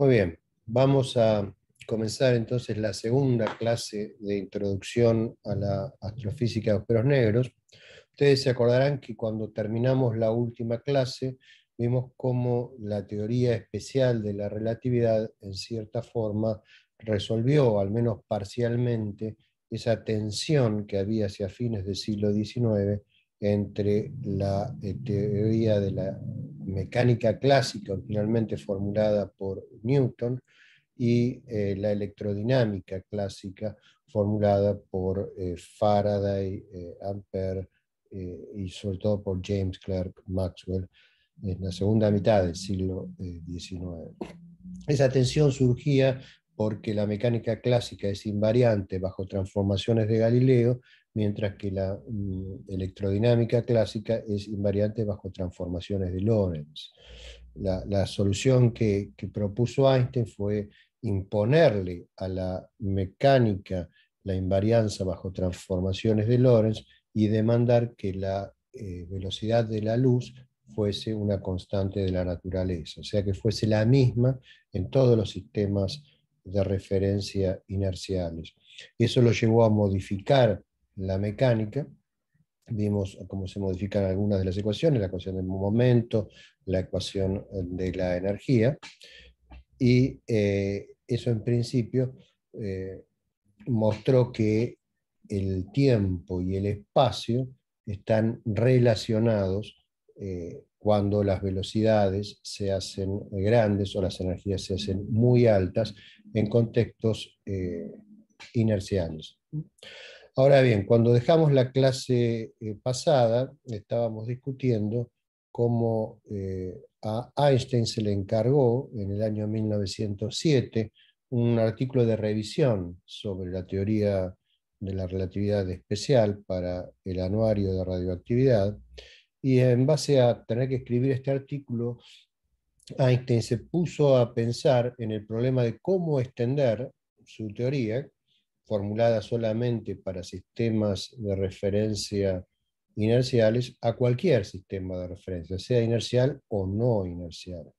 Muy bien, vamos a comenzar entonces la segunda clase de introducción a la astrofísica de agujeros negros. Ustedes se acordarán que cuando terminamos la última clase vimos cómo la teoría especial de la relatividad en cierta forma resolvió, al menos parcialmente, esa tensión que había hacia fines del siglo XIX entre la eh, teoría de la mecánica clásica, finalmente formulada por Newton, y eh, la electrodinámica clásica, formulada por eh, Faraday, Ampère y sobre todo por James Clerk Maxwell en la segunda mitad del siglo XIX. Esa tensión surgía porque la mecánica clásica es invariante bajo transformaciones de Galileo mientras que la mm, electrodinámica clásica es invariante bajo transformaciones de Lorentz. La, solución que, propuso Einstein fue imponerle a la mecánica la invarianza bajo transformaciones de Lorentz y demandar que la eh, velocidad de la luz fuese una constante de la naturaleza, o sea que fuese la misma en todos los sistemas de referencia inerciales. Eso lo llevó a modificar la mecánica, vimos cómo se modifican algunas de las ecuaciones, la ecuación del momento, la ecuación eh, de la energía, y eh, eso en principio eh, mostró que el tiempo y el espacio están relacionados cuando las velocidades se hacen grandes o las energías se hacen muy altas en contextos inerciales. Ahora bien, cuando dejamos la clase eh, pasada, estábamos discutiendo cómo eh, a Einstein se le encargó en el año 1907 un artículo de revisión sobre la teoría de la relatividad especial para el anuario de radioactividad, y en base a tener que escribir este artículo, Einstein se puso a pensar en el problema de cómo extender su teoría, formulada solamente para sistemas de referencia inerciales a cualquier sistema de referencia, sea inercial o no inercial.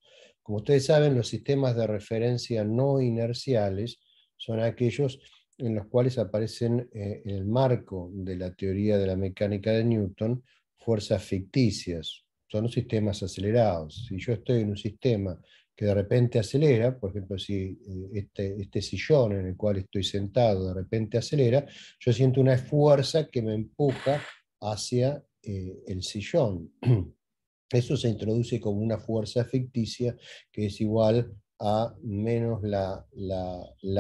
Como ustedes saben, los sistemas de referencia no inerciales son aquellos en los cuales aparecen eh, en el marco de la teoría de la mecánica de Newton fuerzas ficticias, son los sistemas acelerados. Si yo estoy en un sistema que de repente acelera, por ejemplo, si eh, este, este, sillón en el cual estoy sentado de repente acelera, yo siento una fuerza que me empuja hacia eh, el sillón. Eso se introduce como una fuerza ficticia que es igual a menos la,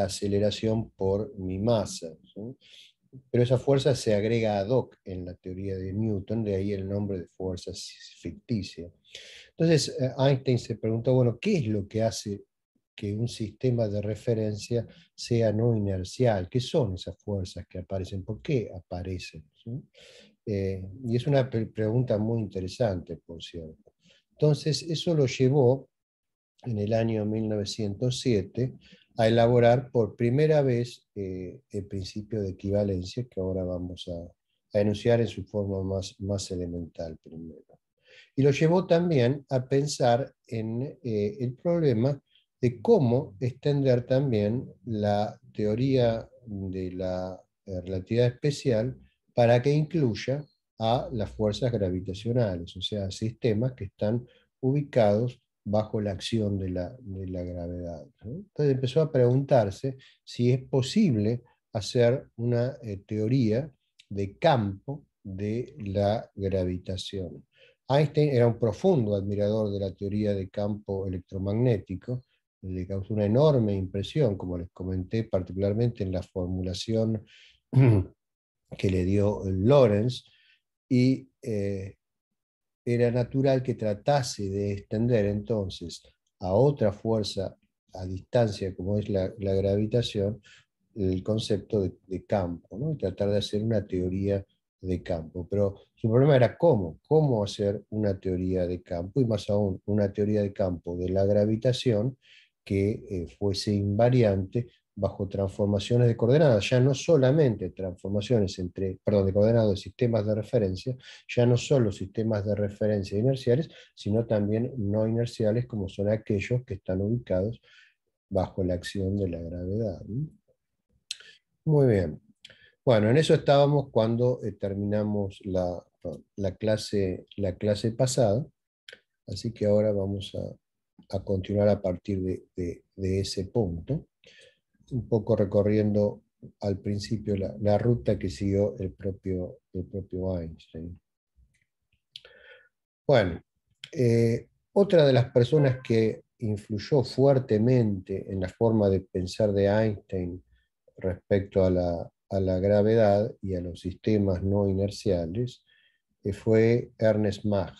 aceleración por mi masa. Pero esa fuerza se agrega ad hoc en la teoría de Newton, de ahí el nombre de fuerza ficticia. Entonces eh, Einstein se preguntó, bueno, ¿qué es lo que hace que un sistema de referencia sea no inercial? ¿Qué son esas fuerzas que aparecen? ¿Por qué aparecen? Eh, y es una pregunta muy interesante, por cierto. Entonces, eso lo llevó en el año 1907 a elaborar por primera vez eh, el principio de equivalencia que ahora vamos a, enunciar en su forma más elemental primero y lo llevó también a pensar en eh, el problema de cómo extender también la teoría de la eh, relatividad especial para que incluya a las fuerzas gravitacionales, o sea, sistemas que están ubicados bajo la acción de la, gravedad. Entonces empezó a preguntarse si es posible hacer una eh, teoría de campo de la gravitación. Einstein era un profundo admirador de la teoría de campo electromagnético, le causó una enorme impresión, como les comenté, particularmente en la formulación que le dio Lorenz, y eh, era natural que tratase de extender entonces a otra fuerza a distancia, como es la, gravitación, el concepto de, campo, y tratar de hacer una teoría de campo, pero su problema era cómo, cómo hacer una teoría de campo y más aún una teoría de campo de la gravitación que eh, fuese invariante bajo transformaciones de coordenadas, ya no solamente transformaciones entre, perdón, de coordenadas de sistemas de referencia, ya no solo sistemas de referencia inerciales, sino también no inerciales como son aquellos que están ubicados bajo la acción de la gravedad. Muy bien, bueno, en eso estábamos cuando eh, terminamos la, clase, la clase pasada, así que ahora vamos a, continuar a partir de, ese punto, un poco recorriendo al principio la, ruta que siguió el propio, el propio Einstein. Bueno, eh, otra de las personas que influyó fuertemente en la forma de pensar de Einstein respecto a la, a la gravedad y a los sistemas no inerciales eh, fue Ernest Mach.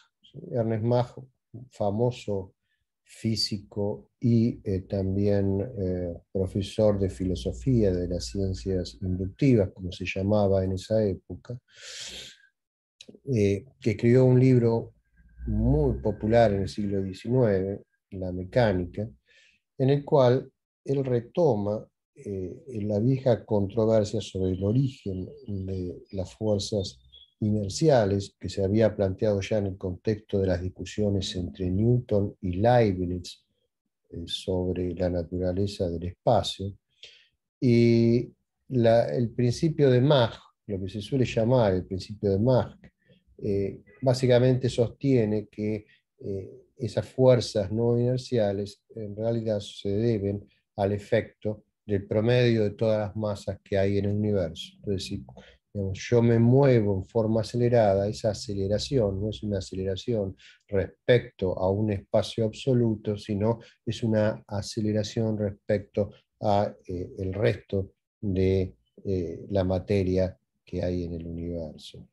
Ernest Mach, famoso físico y eh, también eh, profesor de filosofía de las ciencias inductivas, como se llamaba en esa época, que escribió un libro muy popular en el siglo XIX, La mecánica, en el cual él retoma eh, la vieja controversia sobre el origen de las fuerzas inerciales que se había planteado ya en el contexto de las discusiones entre Newton y Leibniz eh, sobre la naturaleza del espacio, y el principio de Mach, lo que se suele llamar el principio de Mach, eh, básicamente sostiene que eh, esas fuerzas no inerciales en realidad se deben al efecto del promedio de todas las masas que hay en el universo. Entonces, si yo me muevo en forma acelerada, esa aceleración no es una aceleración respecto a un espacio absoluto, sino es una aceleración respecto a eh, el resto de eh, la materia que hay en el universo.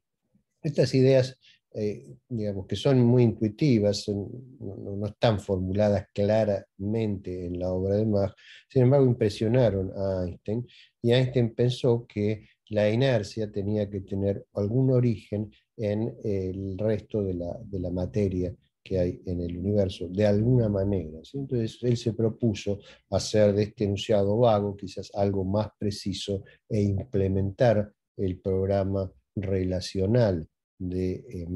Estas ideas eh, digamos, que son muy intuitivas, no, están formuladas claramente en la obra de Mach, sin embargo impresionaron a Einstein y Einstein pensó que la inercia tenía que tener algún origen en el resto de la, materia que hay en el universo, de alguna manera. Entonces él se propuso hacer de este enunciado vago quizás algo más preciso e implementar el programa relacional de eh,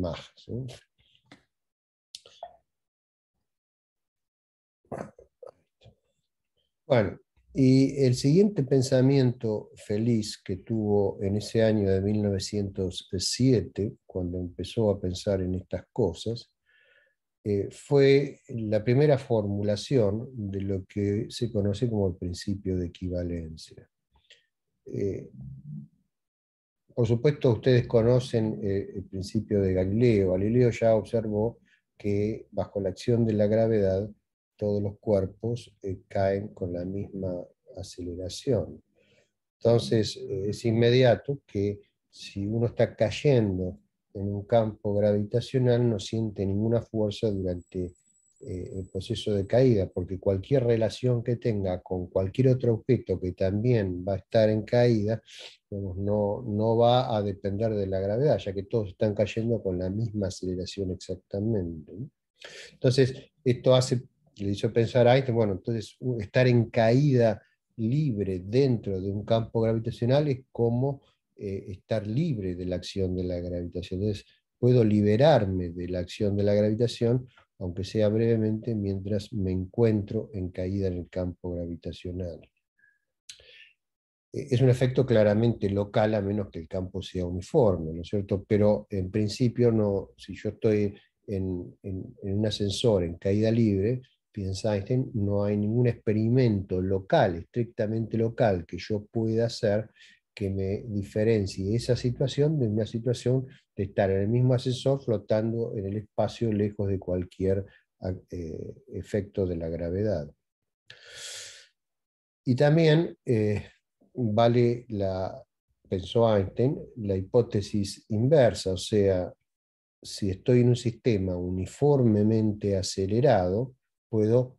Bueno, y el siguiente pensamiento feliz que tuvo en ese año de 1907, cuando empezó a pensar en estas cosas, eh, fue la primera formulación de lo que se conoce como el principio de equivalencia. Eh, por supuesto, ustedes conocen eh, el principio de Galileo. Galileo ya observó que bajo la acción de la gravedad todos los cuerpos eh, caen con la misma aceleración. Entonces, eh, es inmediato que si uno está cayendo en un campo gravitacional no siente ninguna fuerza durante eh, el proceso de caída, porque cualquier relación que tenga con cualquier otro objeto que también va a estar en caída, no, no va a depender de la gravedad, ya que todos están cayendo con la misma aceleración exactamente. Entonces, esto hace, le hizo pensar a Einstein, bueno, entonces estar en caída libre dentro de un campo gravitacional es como eh, estar libre de la acción de la gravitación. Entonces, puedo liberarme de la acción de la gravitación aunque sea brevemente, mientras me encuentro en caída en el campo gravitacional. E-, es un efecto claramente local a menos que el campo sea uniforme, ¿no es cierto? Pero en principio, no, si yo estoy en, un ascensor en caída libre, piensa Einstein, no hay ningún experimento local, estrictamente local, que yo pueda hacer que me diferencie esa situación de una situación de estar en el mismo ascensor flotando en el espacio lejos de cualquier ah, eh, efecto de la gravedad. Y también eh, vale la, pensó Einstein, la hipótesis inversa, o sea, si estoy en un sistema uniformemente acelerado, puedo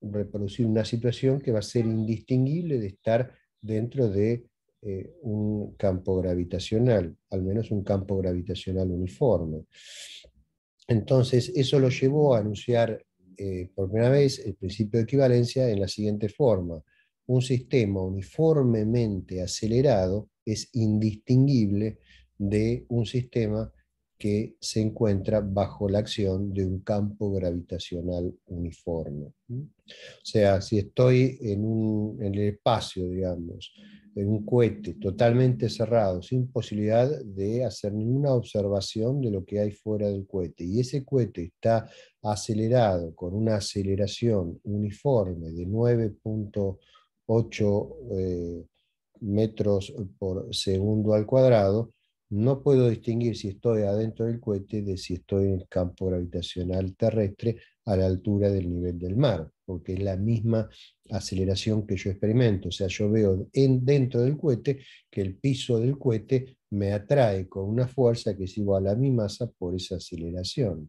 reproducir una situación que va a ser indistinguible de estar dentro de eh, un campo gravitacional, al menos un campo gravitacional uniforme. Entonces, eso lo llevó a anunciar eh, por primera vez el principio de equivalencia en la siguiente forma. Un sistema uniformemente acelerado es indistinguible de un sistema que se encuentra bajo la acción de un campo gravitacional uniforme. O sea, si estoy en, en el espacio, digamos, en un cohete totalmente cerrado, sin posibilidad de hacer ninguna observación de lo que hay fuera del cohete, y ese cohete está acelerado con una aceleración uniforme de 9.8 eh, metros por segundo al cuadrado, no puedo distinguir si estoy adentro del cohete de si estoy en el campo gravitacional terrestre a la altura del nivel del mar porque es la misma aceleración que yo experimento. O sea, yo veo en, dentro del cohete que el piso del cohete me atrae con una fuerza que es igual a mi masa por esa aceleración,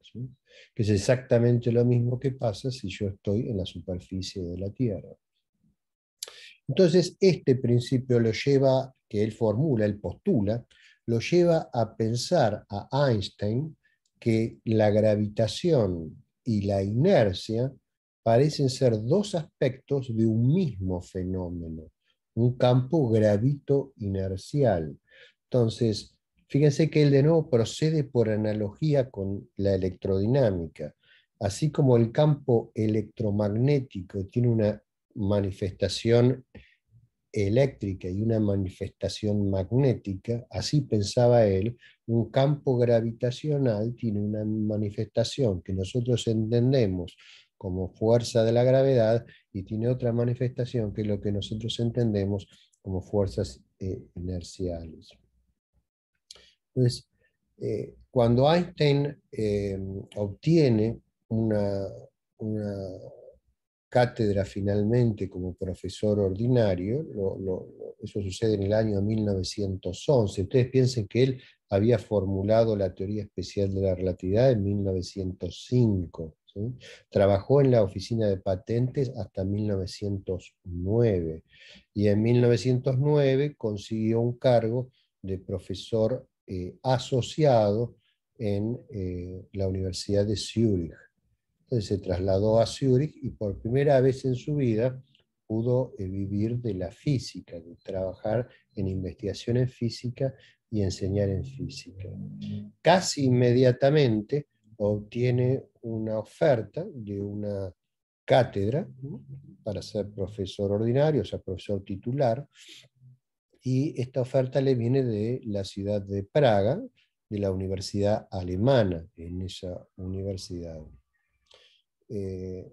que es exactamente lo mismo que pasa si yo estoy en la superficie de la Tierra. Entonces, este principio lo lleva, que él formula, él postula, lo lleva a pensar a Einstein que la gravitación y la inercia parecen ser dos aspectos de un mismo fenómeno, un campo gravito-inercial. Entonces, fíjense que él de nuevo procede por analogía con la electrodinámica. Así como el campo electromagnético tiene una manifestación eléctrica y una manifestación magnética, así pensaba él, un campo gravitacional tiene una manifestación que nosotros entendemos como fuerza de la gravedad y tiene otra manifestación que es lo que nosotros entendemos como fuerzas eh, inerciales. Entonces, eh, cuando Einstein eh, obtiene una, cátedra finalmente como profesor ordinario, eso sucede en el año 1911, ustedes piensen que él había formulado la teoría especial de la relatividad en 1905 Trabajó en la oficina de patentes hasta 1909 y en 1909 consiguió un cargo de profesor eh, asociado en eh, la Universidad de Zúrich. se trasladó a Zúrich y por primera vez en su vida pudo eh, vivir de la física, de trabajar en investigación en física y enseñar en física. Casi inmediatamente obtiene una oferta de una cátedra para ser profesor ordinario, o sea, profesor titular, y esta oferta le viene de la ciudad de Praga, de la universidad alemana, en esa universidad. Eh,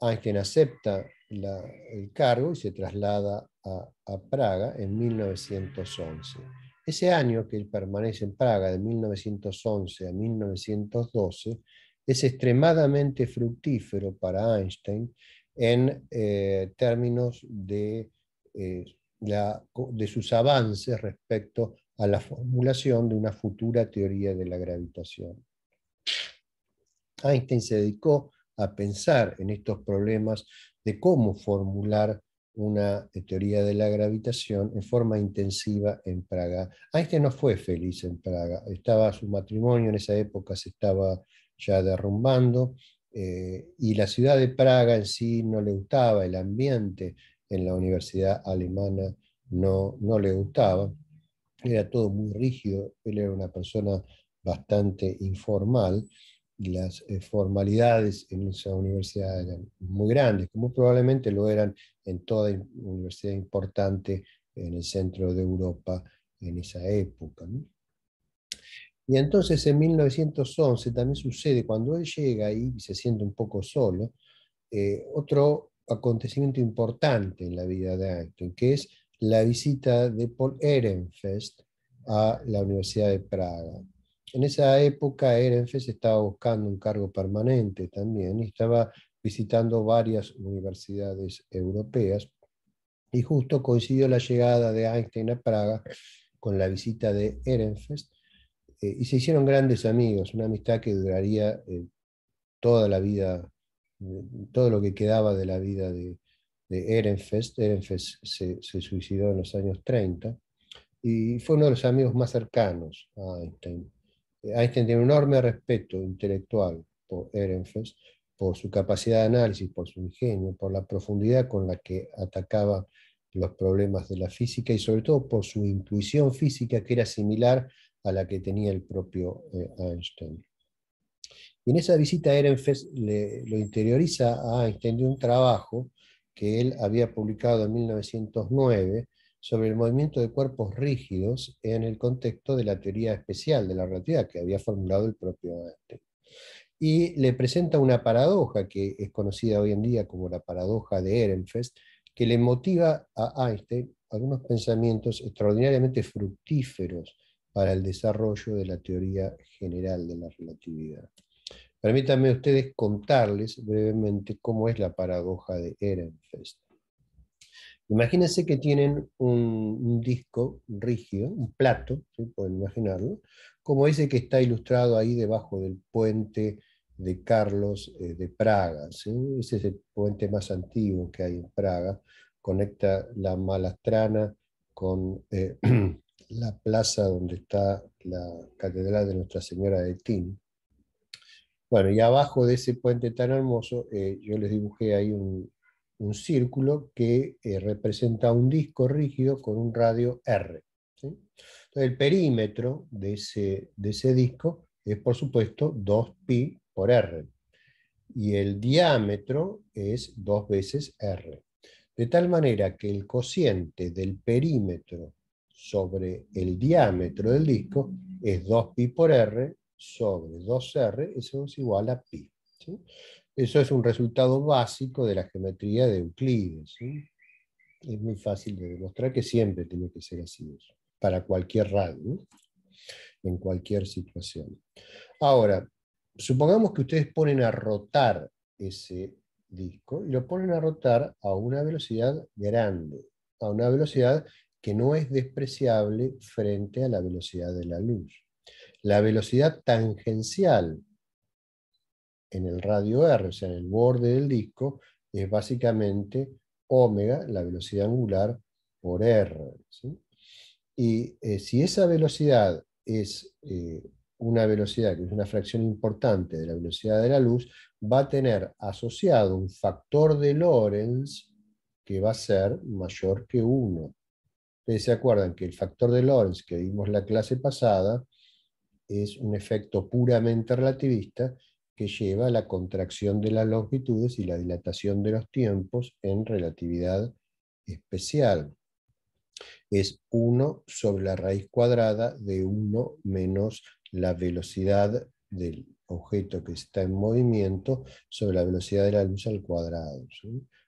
acepta el cargo y se traslada a, a, Praga en 1911. Ese año que él permanece en Praga, de 1911 a 1912, es extremadamente fructífero para Einstein en eh, términos de, eh, de sus avances respecto a la formulación de una futura teoría de la gravitación. Einstein se dedicó a pensar en estos problemas de cómo formular una eh, teoría de la gravitación en forma intensiva en Praga. Einstein no fue feliz en Praga, estaba su matrimonio en esa época se estaba ya derrumbando, eh, y la ciudad de Praga en sí no le gustaba, el ambiente en la universidad alemana no, le gustaba, era todo muy rígido, él era una persona bastante informal, y las eh, formalidades en esa universidad eran muy grandes, como probablemente lo eran en toda universidad importante en el centro de Europa en esa época. Y entonces en 1911 también sucede, cuando él llega y se siente un poco solo, eh, otro acontecimiento importante en la vida de Einstein, que es la visita de Paul Ehrenfest a la Universidad de Praga. En esa época Ehrenfest estaba buscando un cargo permanente también estaba visitando varias universidades europeas y justo coincidió la llegada de Einstein a Praga con la visita de Ehrenfest eh, y se hicieron grandes amigos, una amistad que duraría eh, toda la vida, eh, todo lo que quedaba de la vida de, Ehrenfest. Ehrenfest se, suicidó en los años 30 y fue uno de los amigos más cercanos a Einstein. Einstein tiene un enorme respeto intelectual por Ehrenfest, por su capacidad de análisis, por su ingenio, por la profundidad con la que atacaba los problemas de la física y sobre todo por su intuición física que era similar a la que tenía el propio eh, Einstein. Y en esa visita Ehrenfest le, lo interioriza a Einstein de un trabajo que él había publicado en 1909 sobre el movimiento de cuerpos rígidos en el contexto de la teoría especial de la relatividad que había formulado el propio Einstein. Y le presenta una paradoja que es conocida hoy en día como la paradoja de Ehrenfest, que le motiva a Einstein algunos pensamientos extraordinariamente fructíferos para el desarrollo de la teoría general de la relatividad. Permítanme a ustedes contarles brevemente cómo es la paradoja de Ehrenfest. Imagínense que tienen un, disco rígido, un plato, pueden imaginarlo, como ese que está ilustrado ahí debajo del puente de Carlos eh, de Praga. Ese es el puente más antiguo que hay en Praga, conecta la Malastrana con eh, la plaza donde está la Catedral de Nuestra Señora de Tin. Bueno, y abajo de ese puente tan hermoso, eh, yo les dibujé ahí un, círculo que eh, representa un disco rígido con un radio R. Entonces, el perímetro de ese, de ese disco es, por supuesto, 2pi por R. Y el diámetro es dos veces R. De tal manera que el cociente del perímetro sobre el diámetro del disco es 2pi por r sobre 2r, eso es igual a pi. Eso es un resultado básico de la geometría de Euclides. Es muy fácil de demostrar que siempre tiene que ser así, para cualquier radio, en cualquier situación. Ahora, supongamos que ustedes ponen a rotar ese disco y lo ponen a rotar a una velocidad grande, a una velocidad que no es despreciable frente a la velocidad de la luz. La velocidad tangencial en el radio R, o sea, en el borde del disco, es básicamente omega, la velocidad angular, por R. Y eh, si esa velocidad es eh, una velocidad que es una fracción importante de la velocidad de la luz, va a tener asociado un factor de Lorentz que va a ser mayor que 1 se acuerdan que el factor de Lorentz que vimos la clase pasada es un efecto puramente relativista que lleva a la contracción de las longitudes y la dilatación de los tiempos en relatividad especial. Es 1 sobre la raíz cuadrada de 1 menos la velocidad del objeto que está en movimiento sobre la velocidad de la luz al cuadrado.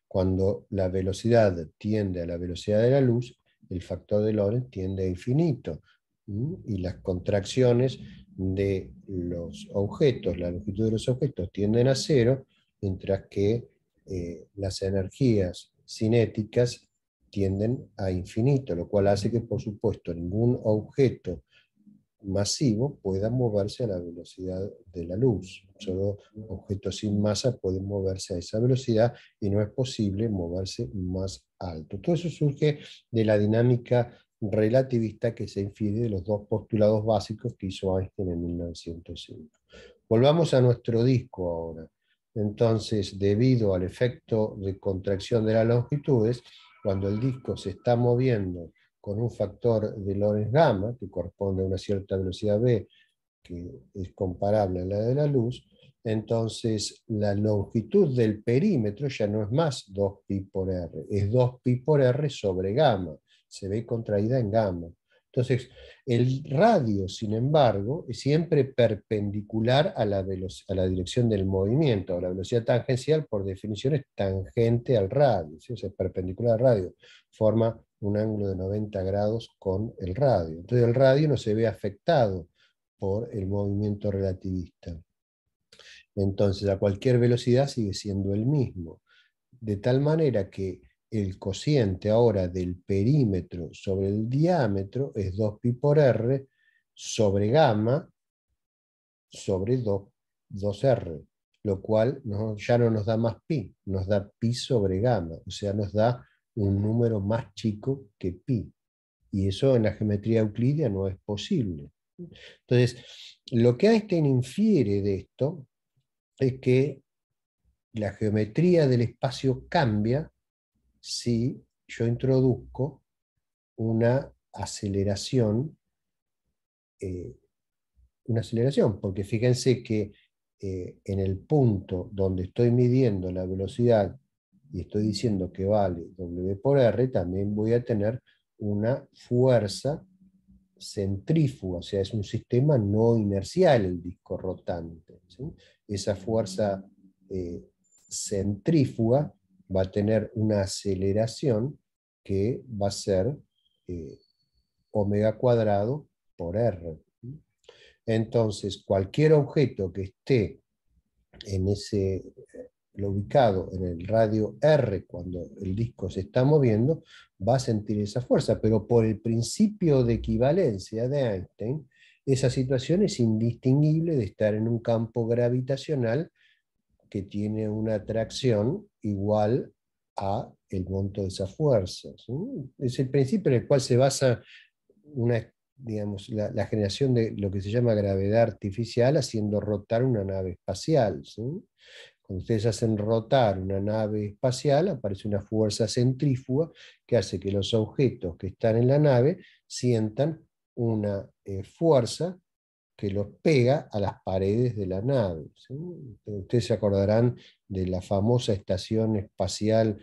Cuando la velocidad tiende a la velocidad de la luz, el factor de Lorentz tiende a infinito y las contracciones de los objetos, la longitud de los objetos tienden a cero, mientras que eh, las energías cinéticas tienden a infinito, lo cual hace que, por supuesto, ningún objeto masivo pueda moverse a la velocidad de la luz. Solo objetos sin masa pueden moverse a esa velocidad y no es posible moverse más alto. Todo eso surge de la dinámica relativista que se infiere de los dos postulados básicos que hizo Einstein en 1905. Volvamos a nuestro disco ahora. Entonces, debido al efecto de contracción de las longitudes, cuando el disco se está moviendo con un factor de Lorentz gamma, que corresponde a una cierta velocidad B, que es comparable a la de la luz, entonces la longitud del perímetro ya no es más 2pi por r, es 2pi por r sobre gamma, se ve contraída en gamma. Entonces, el radio, sin embargo, es siempre perpendicular a la, a la dirección del movimiento. La velocidad tangencial, por definición, es tangente al radio, es perpendicular al radio. Forma un ángulo de 90 grados con el radio. Entonces el radio no se ve afectado por el movimiento relativista. Entonces a cualquier velocidad sigue siendo el mismo. De tal manera que el cociente ahora del perímetro sobre el diámetro es 2pi por r sobre gamma sobre 2, r lo cual ya no nos da más pi, nos da pi sobre gamma, o sea, nos da un número más chico que pi. Y eso en la geometría euclidea no es posible. Entonces, lo que Einstein infiere de esto es que la geometría del espacio cambia si yo introduzco una aceleración, eh, una aceleración, porque fíjense que eh, en el punto donde estoy midiendo la velocidad y estoy diciendo que vale W por R, también voy a tener una fuerza centrífuga, o sea, es un sistema no inercial el disco rotante. Esa fuerza eh, centrífuga va a tener una aceleración que va a ser eh, omega cuadrado por R. Entonces, cualquier objeto que esté en ese lo ubicado en el radio R cuando el disco se está moviendo, va a sentir esa fuerza, pero por el principio de equivalencia de Einstein, esa situación es indistinguible de estar en un campo gravitacional que tiene una atracción igual a el monto de esa fuerza. Es el principio en el cual se basa una, digamos, la, la, generación de lo que se llama gravedad artificial haciendo rotar una nave espacial. ¿sí? Cuando ustedes hacen rotar una nave espacial, aparece una fuerza centrífuga que hace que los objetos que están en la nave sientan una eh, fuerza que los pega a las paredes de la nave. Ustedes se acordarán de la famosa estación espacial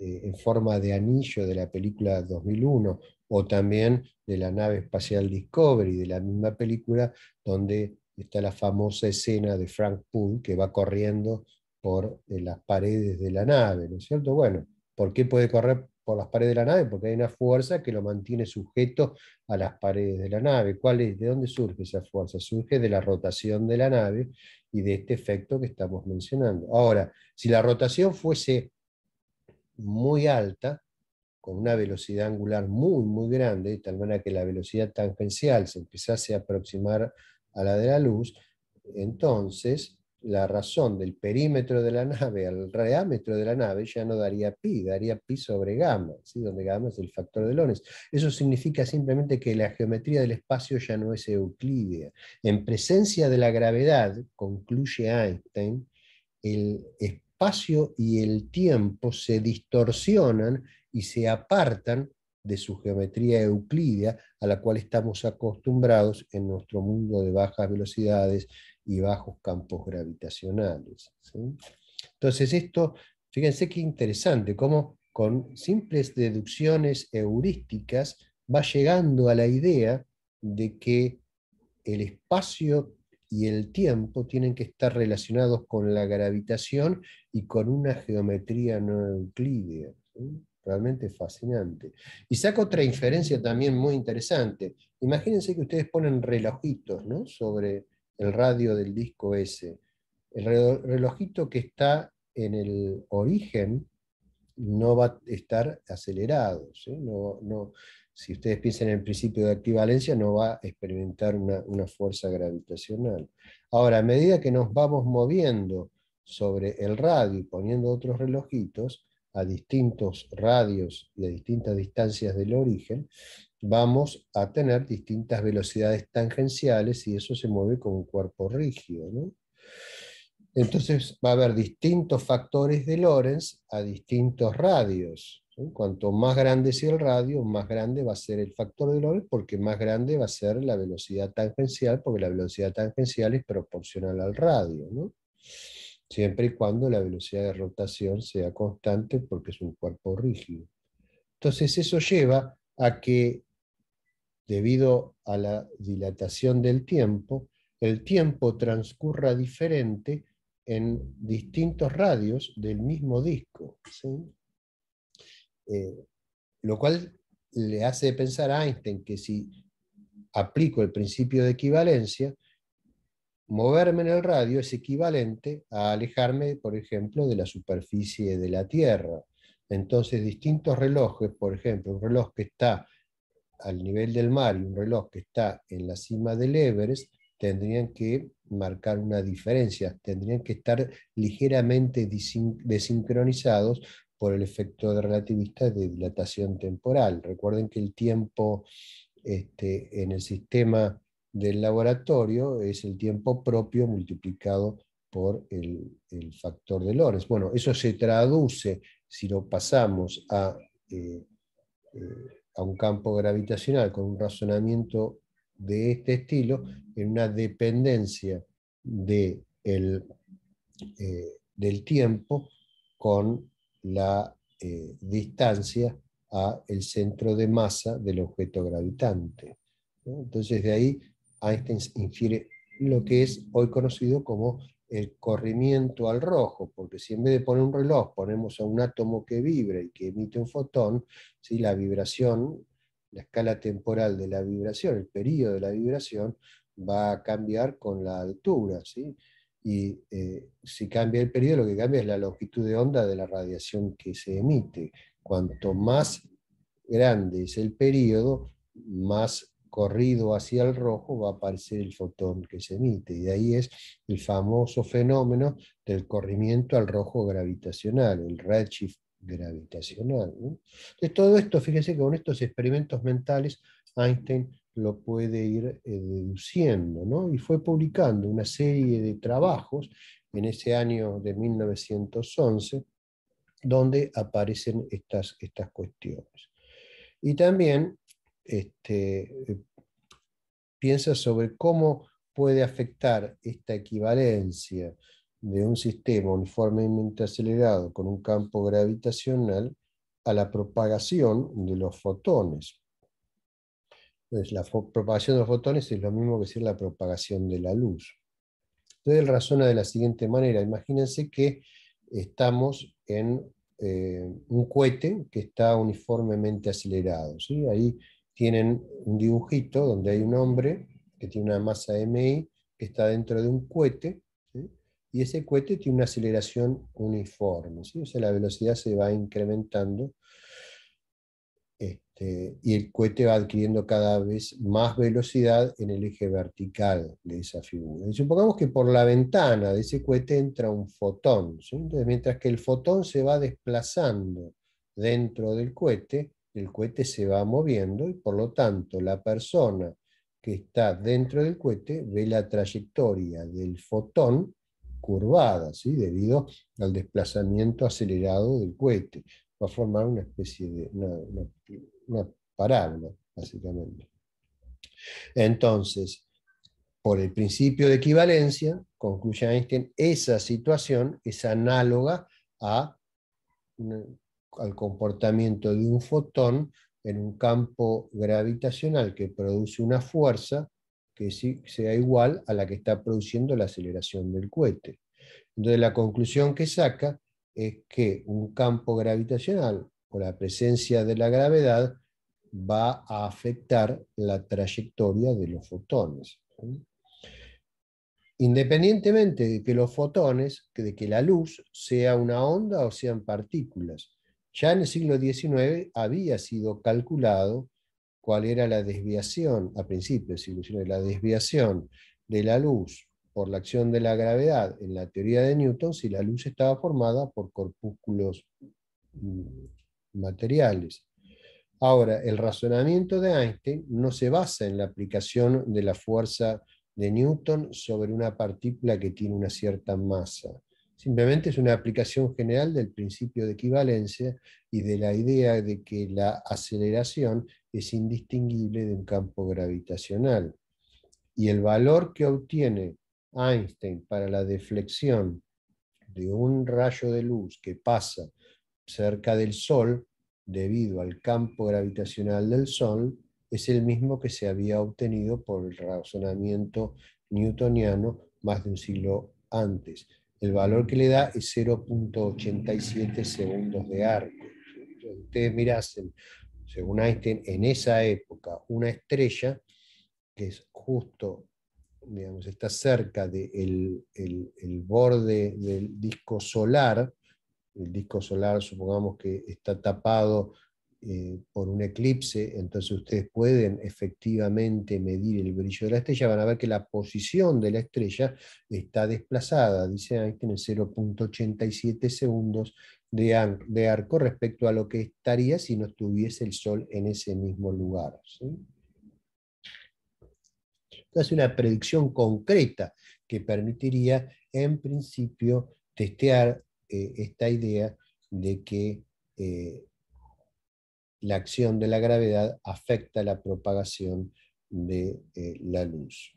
eh, en forma de anillo de la película 2001, o también de la nave espacial Discovery, de la misma película, donde está la famosa escena de Frank Poole que va corriendo por eh, las paredes de la nave, ¿no es cierto? Bueno, ¿por qué puede correr por las paredes de la nave? Porque hay una fuerza que lo mantiene sujeto a las paredes de la nave. ¿Cuál es, ¿De dónde surge esa fuerza? Surge de la rotación de la nave y de este efecto que estamos mencionando. Ahora, si la rotación fuese muy alta, con una velocidad angular muy, muy grande, de tal manera que la velocidad tangencial se empezase a aproximar a la de la luz, entonces la razón del perímetro de la nave al reámetro de la nave ya no daría pi, daría pi sobre gamma, donde gamma es el factor de lones Eso significa simplemente que la geometría del espacio ya no es euclídea. En presencia de la gravedad, concluye Einstein, el espacio y el tiempo se distorsionan y se apartan de su geometría euclídea a la cual estamos acostumbrados en nuestro mundo de bajas velocidades y bajos campos gravitacionales. Entonces esto, fíjense qué interesante, cómo con simples deducciones heurísticas va llegando a la idea de que el espacio y el tiempo tienen que estar relacionados con la gravitación y con una geometría no euclídea. Realmente fascinante. Y saco otra inferencia también muy interesante. Imagínense que ustedes ponen relojitos ¿no? sobre el radio del disco S, El relojito que está en el origen no va a estar acelerado. No, si ustedes piensan en el principio de equivalencia no va a experimentar una, una fuerza gravitacional. Ahora, a medida que nos vamos moviendo sobre el radio y poniendo otros relojitos a distintos radios y a distintas distancias del origen, vamos a tener distintas velocidades tangenciales y eso se mueve con un cuerpo rígido. Entonces va a haber distintos factores de Lorentz a distintos radios. Cuanto más grande sea el radio, más grande va a ser el factor de Lorentz porque más grande va a ser la velocidad tangencial porque la velocidad tangencial es proporcional al radio. Siempre y cuando la velocidad de rotación sea constante porque es un cuerpo rígido. Entonces eso lleva a que debido a la dilatación del tiempo, el tiempo transcurra diferente en distintos radios del mismo disco. Eh, lo cual le hace pensar a Einstein que si aplico el principio de equivalencia, moverme en el radio es equivalente a alejarme, por ejemplo, de la superficie de la Tierra. Entonces, distintos relojes, por ejemplo, un reloj que está al nivel del mar y un reloj que está en la cima del Everest, tendrían que marcar una diferencia, tendrían que estar ligeramente desincronizados por el efecto relativista de dilatación temporal. Recuerden que el tiempo este, en el sistema del laboratorio es el tiempo propio multiplicado por el, factor de Lorentz. Bueno, eso se traduce, si lo pasamos a eh, eh, a un campo gravitacional con un razonamiento de este estilo en una dependencia de eh, del tiempo con la eh, distancia a el centro de masa del objeto gravitante. Entonces de ahí Einstein infiere lo que es hoy conocido como el corrimiento al rojo, porque si en vez de poner un reloj ponemos a un átomo que vibra y que emite un fotón, si la vibración, la escala temporal de la vibración, el periodo de la vibración, va a cambiar con la altura. ¿sí? Y eh, si cambia el periodo, lo que cambia es la longitud de onda de la radiación que se emite. Cuanto más grande es el periodo, más corrido hacia el rojo va a aparecer el fotón que se emite. Y de ahí es el famoso fenómeno del corrimiento al rojo gravitacional, el redshift gravitacional. De Entonces, todo esto, fíjense que con estos experimentos mentales, Einstein lo puede ir eh, deduciendo, ¿no? Y fue publicando una serie de trabajos en ese año de 1911, donde aparecen estas, estas cuestiones. Y también este, piensa sobre cómo puede afectar esta equivalencia de un sistema uniformemente acelerado con un campo gravitacional a la propagación de los fotones. la propagación de los fotones es lo mismo que decir la propagación de la luz. Entonces, él razona de la siguiente manera. Imagínense que estamos en eh, un cohete que está uniformemente acelerado. Ahí tienen un dibujito donde hay un hombre que tiene una masa MI que está dentro de un cohete, y ese cohete tiene una aceleración uniforme, o sea, la velocidad se va incrementando este, y el cohete va adquiriendo cada vez más velocidad en el eje vertical de esa figura. Y supongamos que por la ventana de ese cohete entra un fotón, mientras que el fotón se va desplazando dentro del cohete, el cohete se va moviendo y por lo tanto la persona que está dentro del cohete ve la trayectoria del fotón curvada, ¿sí? debido al desplazamiento acelerado del cohete. Va a formar una especie de una, parábola, básicamente. Entonces, por el principio de equivalencia, concluye Einstein, esa situación es análoga a al comportamiento de un fotón en un campo gravitacional que produce una fuerza que sea igual a la que está produciendo la aceleración del cohete. Entonces la conclusión que saca es que un campo gravitacional o la presencia de la gravedad va a afectar la trayectoria de los fotones. Independientemente de que los fotones, de que la luz sea una onda o sean partículas, ya en el siglo XIX había sido calculado cuál era la desviación, a principios del siglo la desviación de la luz por la acción de la gravedad en la teoría de Newton si la luz estaba formada por corpúsculos mm, materiales. Ahora, el razonamiento de Einstein no se basa en la aplicación de la fuerza de Newton sobre una partícula que tiene una cierta masa, Simplemente es una aplicación general del principio de equivalencia y de la idea de que la aceleración es indistinguible de un campo gravitacional. Y el valor que obtiene Einstein para la deflexión de un rayo de luz que pasa cerca del Sol debido al campo gravitacional del Sol es el mismo que se había obtenido por el razonamiento newtoniano más de un siglo antes el valor que le da es 0.87 segundos de arco. ustedes mirasen, según Einstein, en esa época, una estrella que es justo, digamos, está cerca del de el, el borde del disco solar, el disco solar supongamos que está tapado eh, por un eclipse, entonces ustedes pueden efectivamente medir el brillo de la estrella, van a ver que la posición de la estrella está desplazada, dice Einstein, en 0.87 segundos de, de, arco respecto a lo que estaría si no estuviese el Sol en ese mismo lugar. ¿sí? Entonces una predicción concreta que permitiría, en principio, testear eh, esta idea de que eh, la acción de la gravedad afecta la propagación de eh, la luz.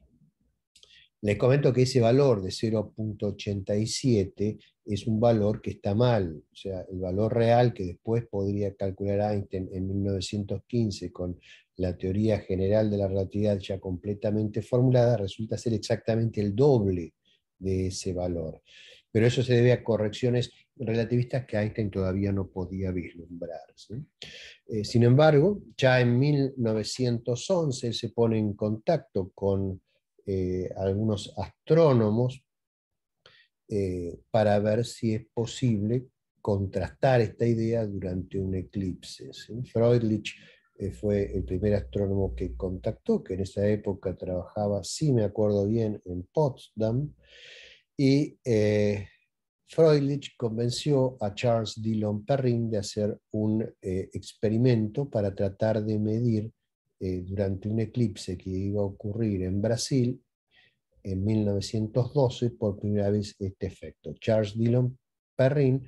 Les comento que ese valor de 0.87 es un valor que está mal, o sea, el valor real que después podría calcular Einstein en 1915 con la teoría general de la relatividad ya completamente formulada, resulta ser exactamente el doble de ese valor. Pero eso se debe a correcciones relativistas que Einstein todavía no podía vislumbrar. Eh, sin embargo, ya en 1911 se pone en contacto con eh, algunos astrónomos eh, para ver si es posible contrastar esta idea durante un eclipse. Freudlich fue el primer astrónomo que contactó, que en esa época trabajaba, si me acuerdo bien, en Potsdam, y Freudlich convenció a Charles Dillon Perrin de hacer un eh, experimento para tratar de medir eh, durante un eclipse que iba a ocurrir en Brasil en 1912 por primera vez este efecto. Charles Dillon Perrin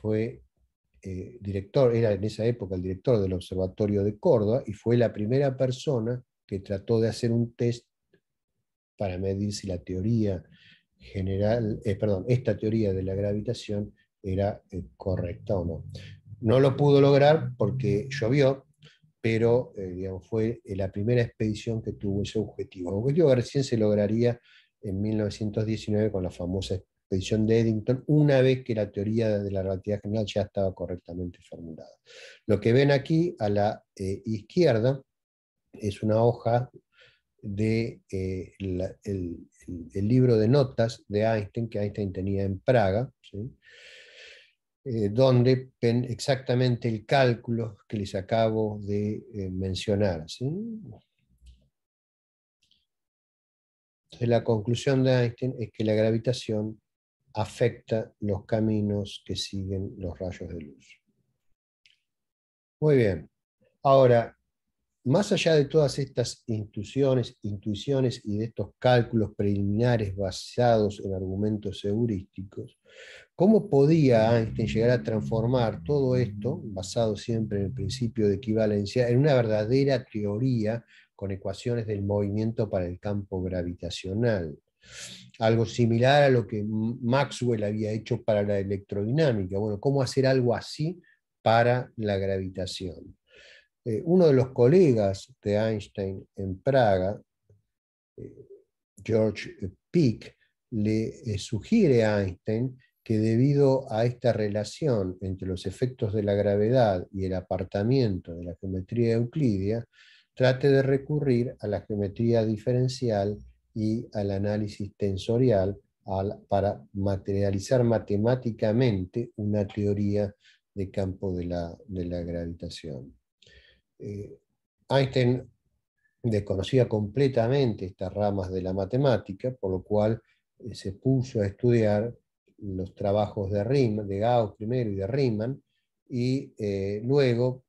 fue eh, director, era en esa época el director del Observatorio de Córdoba y fue la primera persona que trató de hacer un test para medir si la teoría general, eh, perdón, esta teoría de la gravitación era eh, correcta o no. No lo pudo lograr porque llovió, pero eh, digamos, fue la primera expedición que tuvo ese objetivo. El objetivo recién se lograría en 1919 con la famosa expedición de Eddington, una vez que la teoría de la relatividad general ya estaba correctamente formulada. Lo que ven aquí a la izquierda es una hoja de el libro de notas de Einstein que Einstein tenía en Praga, donde eh, donde exactamente el cálculo que les acabo de eh, mencionar. la conclusión de Einstein es que la gravitación afecta los caminos que siguen los rayos de luz. Muy bien. Ahora, más allá de todas estas intuiciones, intuiciones y de estos cálculos preliminares basados en argumentos heurísticos, ¿cómo podía Einstein llegar a transformar todo esto, basado siempre en el principio de equivalencia, en una verdadera teoría con ecuaciones del movimiento para el campo gravitacional? Algo similar a lo que Maxwell había hecho para la electrodinámica. Bueno, ¿cómo hacer algo así para la gravitación? Eh, uno de los colegas de Einstein en Praga, eh, George Peake, le eh, sugiere a Einstein que debido a esta relación entre los efectos de la gravedad y el apartamiento de la geometría euclidia, trate de recurrir a la geometría diferencial y al análisis tensorial para materializar matemáticamente una teoría de campo de la gravitación. Eh, Einstein desconocía completamente estas ramas de la matemática, por lo cual eh, se puso a estudiar los trabajos de Riemann, de Gauss primero y de Riemann, y eh, luego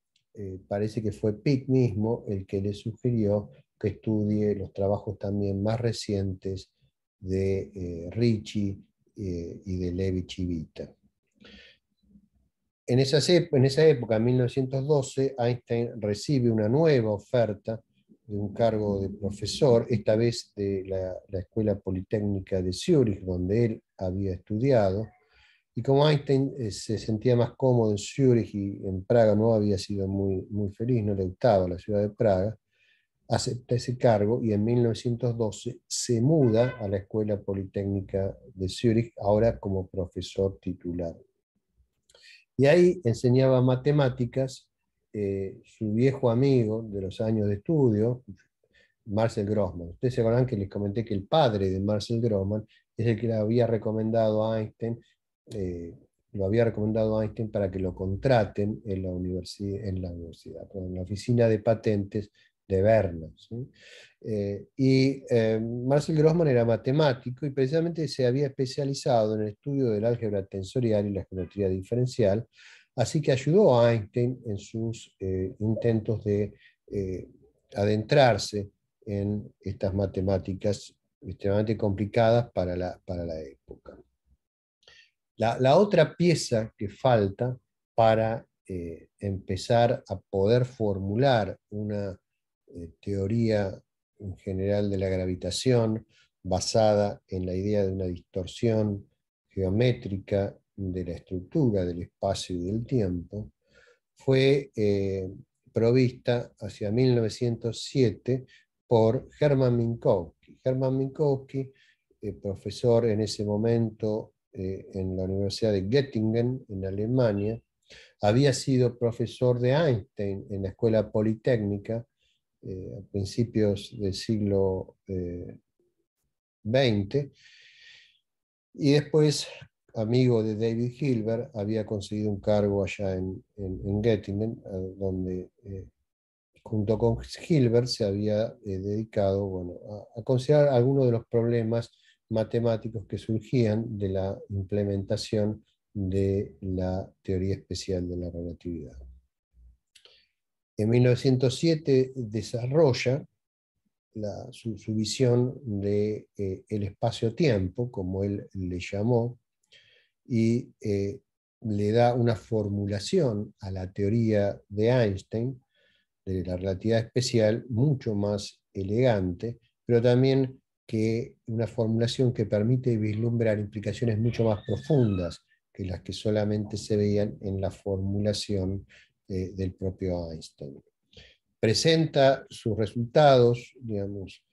parece que fue Pick mismo el que le sugirió que estudie los trabajos también más recientes de Ricci y de Levi Civita. En, en esa época, en 1912, Einstein recibe una nueva oferta de un cargo de profesor, esta vez de la, Escuela Politécnica de Zúrich, donde él había estudiado. Y como Einstein eh, se sentía más cómodo en Zúrich y en Praga no había sido muy, muy feliz, no le gustaba la ciudad de Praga, acepta ese cargo y en 1912 se muda a la Escuela Politécnica de Zúrich, ahora como profesor titular. Y ahí enseñaba matemáticas eh, su viejo amigo de los años de estudio, Marcel Grossman. Ustedes se acuerdan que les comenté que el padre de Marcel Grossman es el que le había recomendado a Einstein, eh, lo había recomendado a Einstein para que lo contraten en la en la, universidad, en la oficina de patentes de eh, y eh, Marcel Grossman era matemático y precisamente se había especializado en el estudio del álgebra tensorial y la geometría diferencial, así que ayudó a Einstein en sus eh, intentos de adentrarse en estas matemáticas extremadamente complicadas para la, época. La, la, otra pieza que falta para empezar a poder formular una eh, teoría en general de la gravitación basada en la idea de una distorsión geométrica de la estructura del espacio y del tiempo, fue eh, provista hacia 1907 por Hermann Minkowski. Hermann Minkowski, eh, profesor en ese momento en la Universidad de Göttingen, en Alemania, había sido profesor de Einstein en la Escuela Politécnica eh, a principios del siglo XX. Eh, y después, amigo de David Hilbert, había conseguido un cargo allá en, en, Göttingen, donde eh, junto con Hilbert se había dedicado bueno, a, considerar algunos de los problemas matemáticos que surgían de la implementación de la teoría especial de la relatividad. En 1907 desarrolla su, visión del eh, espacio-tiempo, como él le llamó, y eh, le da una formulación a la teoría de Einstein de la relatividad especial mucho más elegante, pero también que una formulación que permite vislumbrar implicaciones mucho más profundas que las que solamente se veían en la formulación del propio Einstein. Presenta sus resultados, digamos,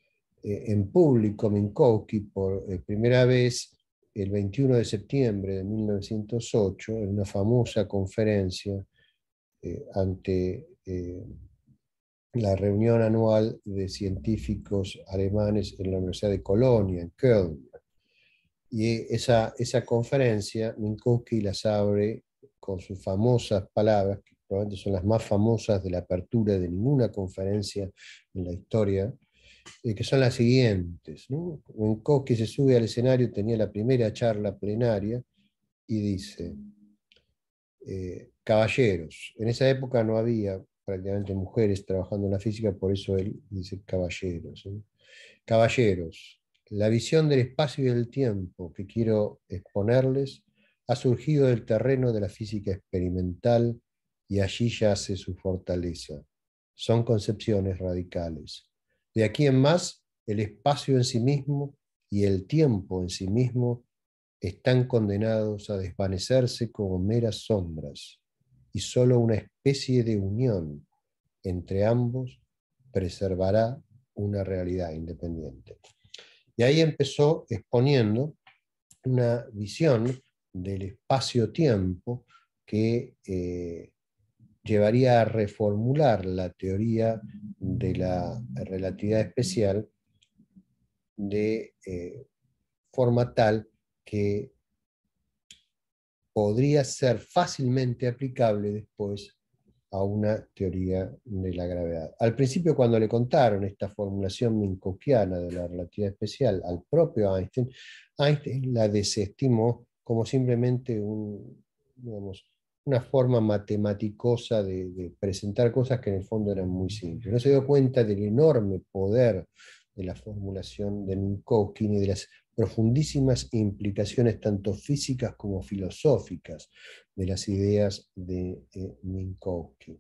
eh, en público Minkowski por eh, primera vez el 21 de septiembre de 1908 en una famosa conferencia eh, ante la reunión anual de científicos alemanes en la Universidad de Colonia, en Köln. Y esa, esa conferencia Minkowski las abre con sus famosas palabras probablemente son las más famosas de la apertura de ninguna conferencia en la historia, eh, que son las siguientes. ¿no? se sube al escenario, tenía la primera charla plenaria y dice, eh, caballeros, en esa época no había prácticamente mujeres trabajando en la física, por eso él dice caballeros. Caballeros, la visión del espacio y del tiempo que quiero exponerles ha surgido del terreno de la física experimental y allí yace su fortaleza. Son concepciones radicales. De aquí en más, el espacio en sí mismo y el tiempo en sí mismo están condenados a desvanecerse como meras sombras, y solo una especie de unión entre ambos preservará una realidad independiente. Y ahí empezó exponiendo una visión del espacio-tiempo que eh, llevaría a reformular la teoría de la relatividad especial de eh, forma tal que podría ser fácilmente aplicable después a una teoría de la gravedad. Al principio, cuando le contaron esta formulación minkowskiana de la relatividad especial al propio Einstein, Einstein la desestimó como simplemente un, digamos, una forma matematicosa de, presentar cosas que en el fondo eran muy simples. No se dio cuenta del enorme poder de la formulación de Minkowski y de las profundísimas implicaciones tanto físicas como filosóficas de las ideas de eh, Minkowski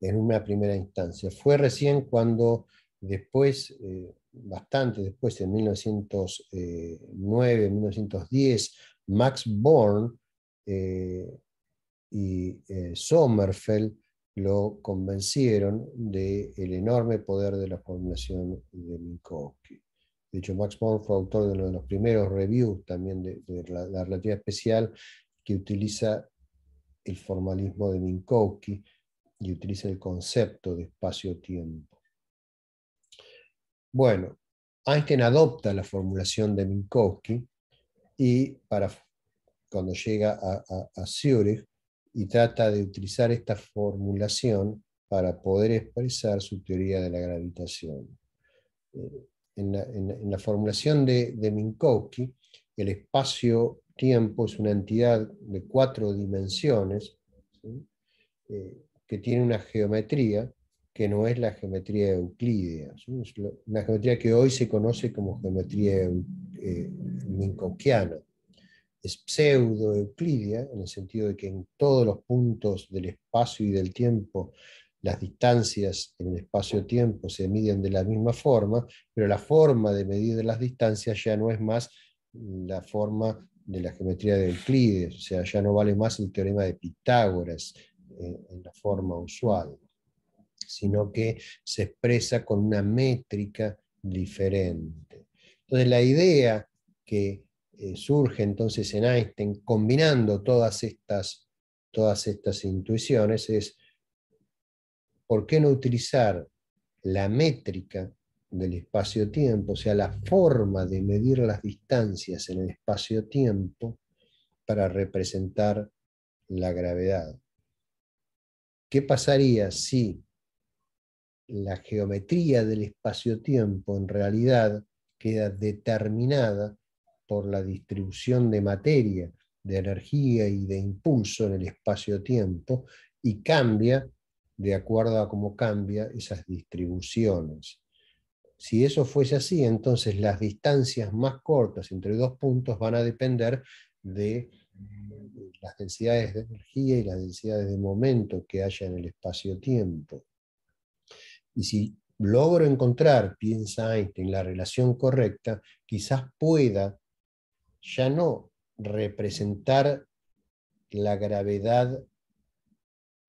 en una primera instancia. Fue recién cuando después, eh, bastante después, en 1909, 1910, eh, Max Born eh, y eh, Sommerfeld lo convencieron del enorme poder de la formulación de Minkowski. De hecho, Max Born fue autor de uno de los primeros reviews también de, la, la, relatividad especial que utiliza el formalismo de Minkowski y utiliza el concepto de espacio-tiempo. Bueno, Einstein adopta la formulación de Minkowski y para cuando llega a, a, y trata de utilizar esta formulación para poder expresar su teoría de la gravitación. Eh, en, la, formulación de, Minkowski, el espacio-tiempo es una entidad de cuatro dimensiones eh, que tiene una geometría que no es la geometría euclídea, ¿sí? una geometría que hoy se conoce como geometría eh, minkowskiana es pseudo-euclidia, en el sentido de que en todos los puntos del espacio y del tiempo las distancias en el espacio-tiempo se miden de la misma forma, pero la forma de medir las distancias ya no es más la forma de la geometría de Euclides, o sea, ya no vale más el teorema de Pitágoras eh, en la forma usual, sino que se expresa con una métrica diferente. Entonces, la idea que eh, surge entonces en Einstein, combinando todas estas, todas estas intuiciones, es por qué no utilizar la métrica del espacio-tiempo, o sea, la forma de medir las distancias en el espacio-tiempo para representar la gravedad. ¿Qué pasaría si la geometría del espacio-tiempo en realidad queda determinada por la distribución de materia, de energía y de impulso en el espacio-tiempo y cambia de acuerdo a cómo cambia esas distribuciones. Si eso fuese así, entonces las distancias más cortas entre dos puntos van a depender de las densidades de energía y las densidades de momento que haya en el espacio-tiempo. Y si logro encontrar, piensa Einstein, la relación correcta, quizás pueda ya no representar la gravedad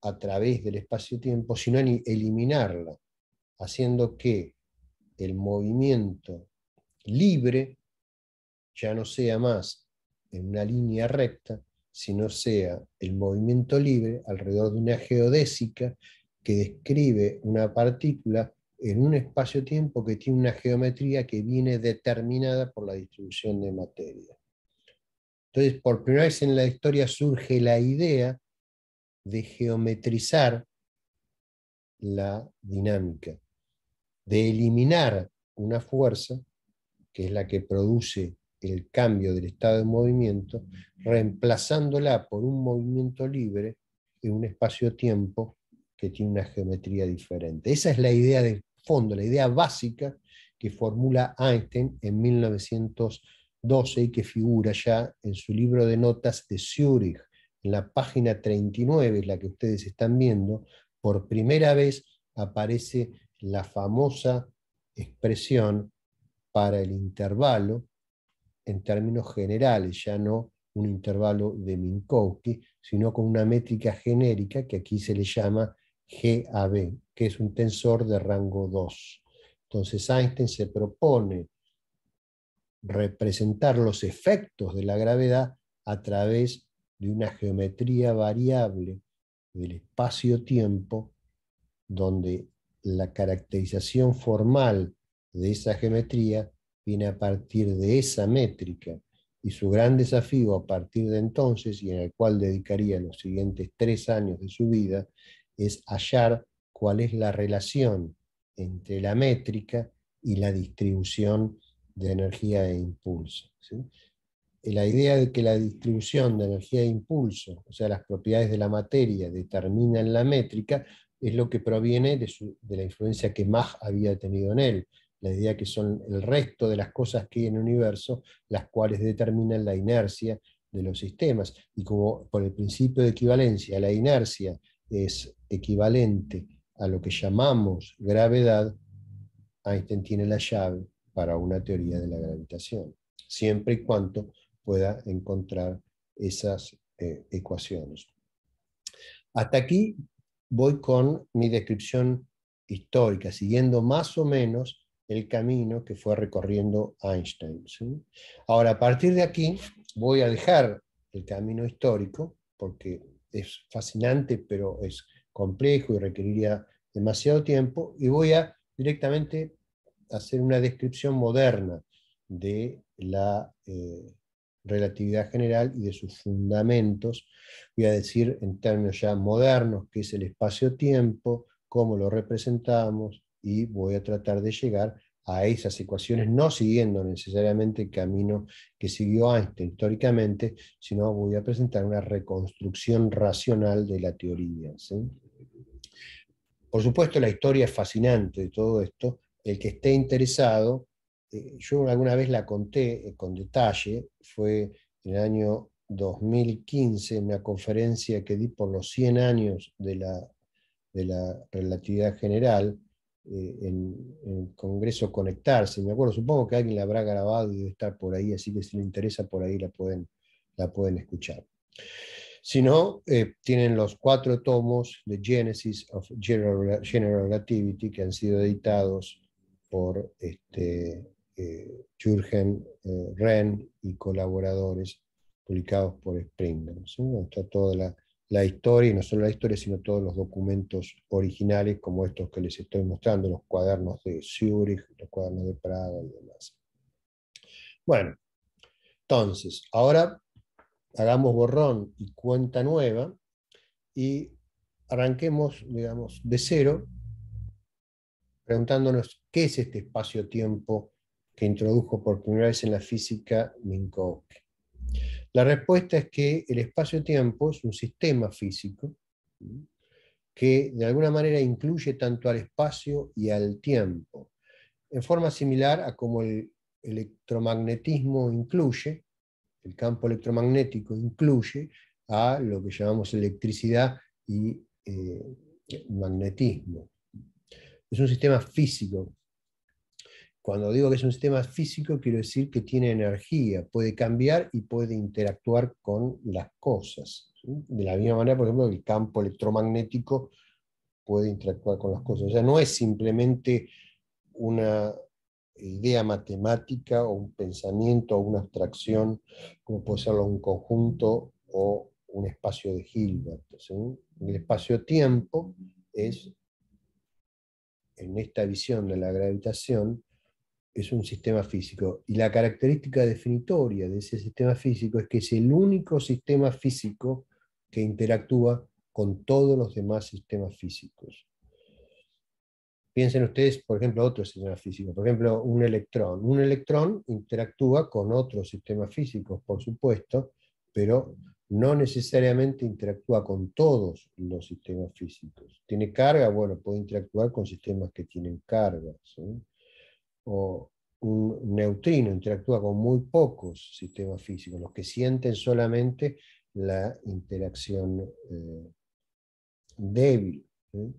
a través del espacio-tiempo, sino eliminarla, haciendo que el movimiento libre ya no sea más en una línea recta, sino sea el movimiento libre alrededor de una geodésica que describe una partícula en un espacio-tiempo que tiene una geometría que viene determinada por la distribución de materia. Entonces, por primera vez en la historia surge la idea de geometrizar la dinámica, de eliminar una fuerza, que es la que produce el cambio del estado de movimiento, reemplazándola por un movimiento libre en un espacio-tiempo que tiene una geometría diferente. Esa es la idea de fondo, la idea básica que formula Einstein en 1900 y que figura ya en su libro de notas de Zurich, en la página 39, la que ustedes están viendo, por primera vez aparece la famosa expresión para el intervalo en términos generales, ya no un intervalo de Minkowski, sino con una métrica genérica que aquí se le llama GAB, que es un tensor de rango 2. Entonces Einstein se propone representar los efectos de la gravedad a través de una geometría variable del espacio-tiempo, donde la caracterización formal de esa geometría viene a partir de esa métrica. Y su gran desafío a partir de entonces, y en el cual dedicaría los siguientes tres años de su vida, es hallar cuál es la relación entre la métrica y la distribución de energía e impulso. La idea de que la distribución de energía e impulso, o sea, las propiedades de la materia, determinan la métrica, es lo que proviene de, de la influencia que Mach había tenido en él. La idea que son el resto de las cosas que hay en el universo las cuales determinan la inercia de los sistemas. Y como por el principio de equivalencia, la inercia es equivalente a lo que llamamos gravedad, Einstein tiene la llave para una teoría de la gravitación, siempre y cuando pueda encontrar esas eh, ecuaciones. Hasta aquí voy con mi descripción histórica, siguiendo más o menos el camino que fue recorriendo Einstein. Ahora, a partir de aquí, voy a dejar el camino histórico, porque es fascinante, pero es complejo y requeriría demasiado tiempo, y voy a directamente hacer una descripción moderna de la eh, relatividad general y de sus fundamentos, voy a decir en términos ya modernos qué es el espacio-tiempo, cómo lo representamos y voy a tratar de llegar a esas ecuaciones, no siguiendo necesariamente el camino que siguió Einstein históricamente, sino voy a presentar una reconstrucción racional de la teoría. Por supuesto, la historia es fascinante de todo esto, el que esté interesado, eh, yo alguna vez la conté eh, con detalle, fue en el año 2015, en una conferencia que di por los 100 años de la, de la relatividad general, eh, en, el Congreso Conectarse, me acuerdo, supongo que alguien la habrá grabado y debe estar por ahí, así que si le interesa por ahí la pueden, la pueden escuchar. Si no, tienen los cuatro tomos de Genesis of General Relativity que han sido editados por este, eh, Jürgen eh, Ren y colaboradores, publicados por Springer. Está toda la, la, historia, y no solo la historia, sino todos los documentos originales, como estos que les estoy mostrando, los cuadernos de Zurich, los cuadernos de Praga y demás. Bueno, entonces, ahora hagamos borrón y cuenta nueva y arranquemos, digamos, de cero preguntándonos qué es este espacio-tiempo que introdujo por primera vez en la física Minkowski. La respuesta es que el espacio-tiempo es un sistema físico que de alguna manera incluye tanto al espacio y al tiempo, en forma similar a como el electromagnetismo incluye, el campo electromagnético incluye a lo que llamamos electricidad y eh, magnetismo es un sistema físico. Cuando digo que es un sistema físico, quiero decir que tiene energía, puede cambiar y puede interactuar con las cosas. De la misma manera, por ejemplo, el campo electromagnético puede interactuar con las cosas. O sea, no es simplemente una idea matemática o un pensamiento o una abstracción, como puede serlo un conjunto o un espacio de Hilbert. El espacio-tiempo es en esta visión de la gravitación es un sistema físico. Y la característica definitoria de ese sistema físico es que es el único sistema físico que interactúa con todos los demás sistemas físicos. Piensen ustedes, por ejemplo, otros sistema físico, por ejemplo, un electrón. Un electrón interactúa con otros sistemas físicos, por supuesto, pero no necesariamente interactúa con todos los sistemas físicos. Tiene carga, bueno, puede interactuar con sistemas que tienen cargas. ¿eh? O un neutrino interactúa con muy pocos sistemas físicos, los que sienten solamente la interacción eh, débil. ¿eh?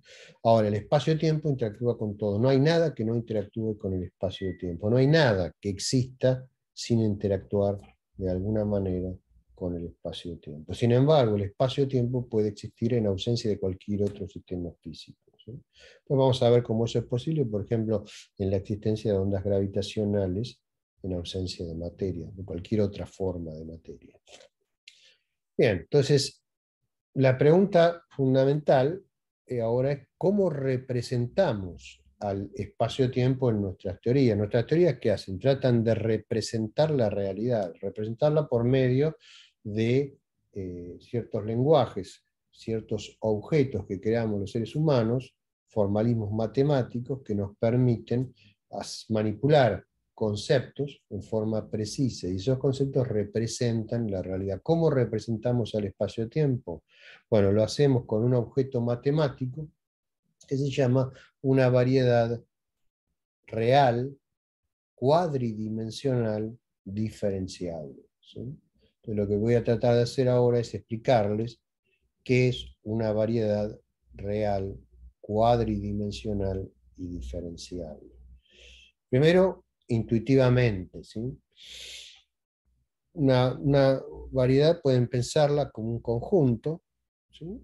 Ahora, el espacio-tiempo interactúa con todo. No hay nada que no interactúe con el espacio-tiempo. No hay nada que exista sin interactuar de alguna manera con el espacio-tiempo. Sin embargo, el espacio-tiempo puede existir en ausencia de cualquier otro sistema físico. Pues vamos a ver cómo eso es posible, por ejemplo, en la existencia de ondas gravitacionales en ausencia de materia, de cualquier otra forma de materia. Bien, entonces, la pregunta fundamental eh, ahora es cómo representamos al espacio-tiempo en nuestras teorías. Nuestras teorías, ¿qué hacen? Tratan de representar la realidad, representarla por medio de eh, ciertos lenguajes, ciertos objetos que creamos los seres humanos, formalismos matemáticos que nos permiten manipular conceptos en forma precisa y esos conceptos representan la realidad. ¿Cómo representamos al espacio-tiempo? Bueno, lo hacemos con un objeto matemático que se llama una variedad real, cuadridimensional, diferenciable lo que voy a tratar de hacer ahora es explicarles qué es una variedad real, cuadridimensional y diferenciable. Primero, intuitivamente. ¿sí? Una, variedad pueden pensarla como un conjunto,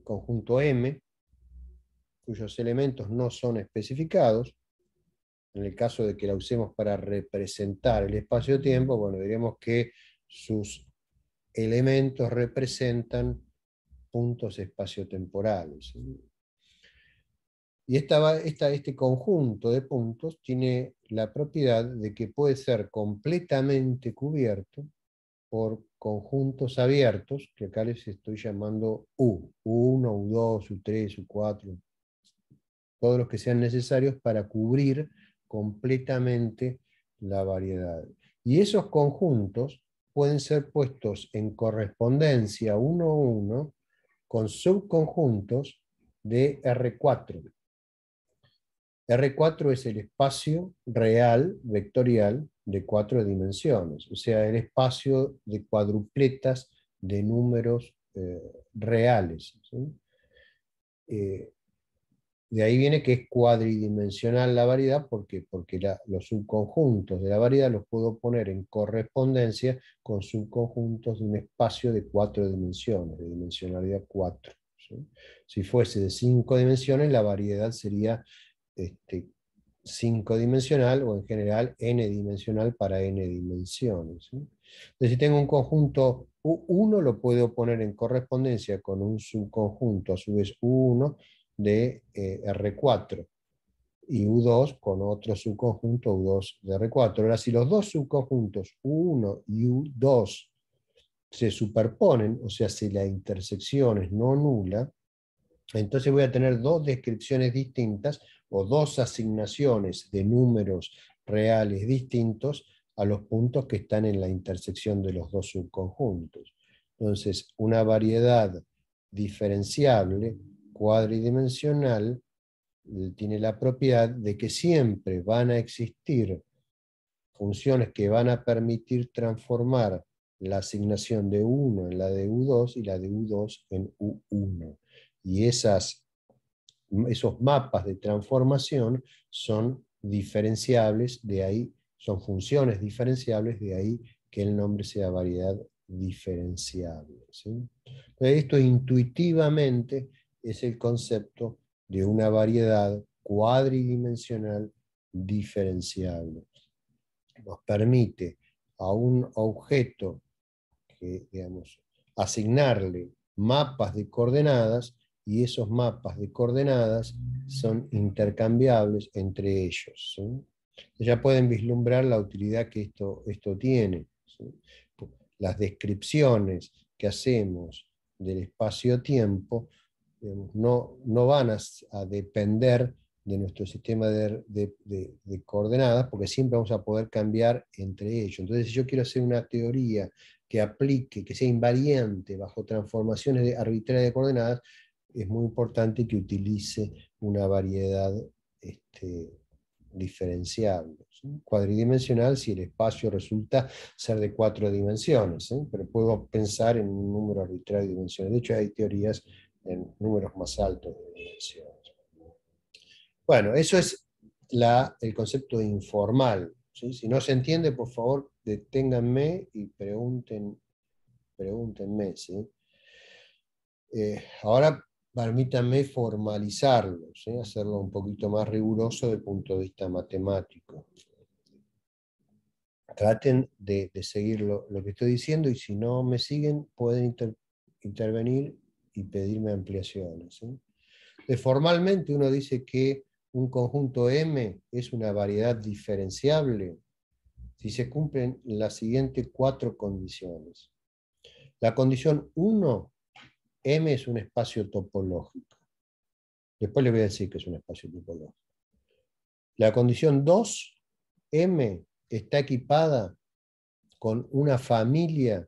conjunto M, cuyos elementos no son especificados. En el caso de que la usemos para representar el espacio-tiempo, bueno, diríamos que sus elementos representan puntos espaciotemporales. Y esta, este conjunto de puntos tiene la propiedad de que puede ser completamente cubierto por conjuntos abiertos, que acá les estoy llamando U, U1, U2, U3, U4, todos los que sean necesarios para cubrir completamente la variedad. Y esos conjuntos pueden ser puestos en correspondencia uno a uno con subconjuntos de R4. R4 es el espacio real vectorial de cuatro dimensiones, o sea, el espacio de cuadrupletas de números eh, reales. Eh, de ahí viene que es cuadridimensional la variedad, porque los subconjuntos de la variedad los puedo poner en correspondencia con subconjuntos de un espacio de cuatro dimensiones, de dimensionalidad cuatro. Si fuese de cinco dimensiones, la variedad sería este, cinco dimensional o en general n dimensional para n dimensiones. Entonces, si tengo un conjunto U1, lo puedo poner en correspondencia con un subconjunto a su vez U1 de eh, R4 y U2 con otro subconjunto U2 de R4. Ahora, si los dos subconjuntos U1 y U2 se superponen, o sea, si la intersección es no nula, entonces voy a tener dos descripciones distintas o dos asignaciones de números reales distintos a los puntos que están en la intersección de los dos subconjuntos. Entonces, una variedad diferenciable cuadridimensional eh, tiene la propiedad de que siempre van a existir funciones que van a permitir transformar la asignación de u 1 en la de U2 y la de U2 en U1. Y esas, esos mapas de transformación son diferenciables, de ahí son funciones diferenciables, de ahí que el nombre sea variedad diferenciable. Esto intuitivamente es el concepto de una variedad cuadridimensional diferenciable. Nos permite a un objeto que, asignarle mapas de coordenadas y esos mapas de coordenadas son intercambiables entre ellos. Ya pueden vislumbrar la utilidad que esto, tiene. Las descripciones que hacemos del espacio-tiempo no, no van a, depender de nuestro sistema de, coordenadas, porque siempre vamos a poder cambiar entre ellos. Entonces, si yo quiero hacer una teoría que aplique, que sea invariante bajo transformaciones arbitrarias de coordenadas, es muy importante que utilice una variedad este, diferenciable. Cuadridimensional si el espacio resulta ser de cuatro dimensiones, ¿eh? pero puedo pensar en un número arbitrario de dimensiones. De hecho, hay teorías en números más altos de dimensiones. Bueno, eso es la, el concepto informal. Si no se entiende, por favor, deténganme y pregunten, pregúntenme. Eh, ahora permítanme formalizarlo, hacerlo un poquito más riguroso desde el punto de vista matemático. Traten de, seguir lo, que estoy diciendo y si no me siguen pueden intervenir y pedirme ampliaciones. Eh, formalmente uno dice que un conjunto M es una variedad diferenciable si se cumplen las siguientes cuatro condiciones. La condición 1, M es un espacio topológico. Después le voy a decir que es un espacio topológico. La condición 2, M está equipada con una familia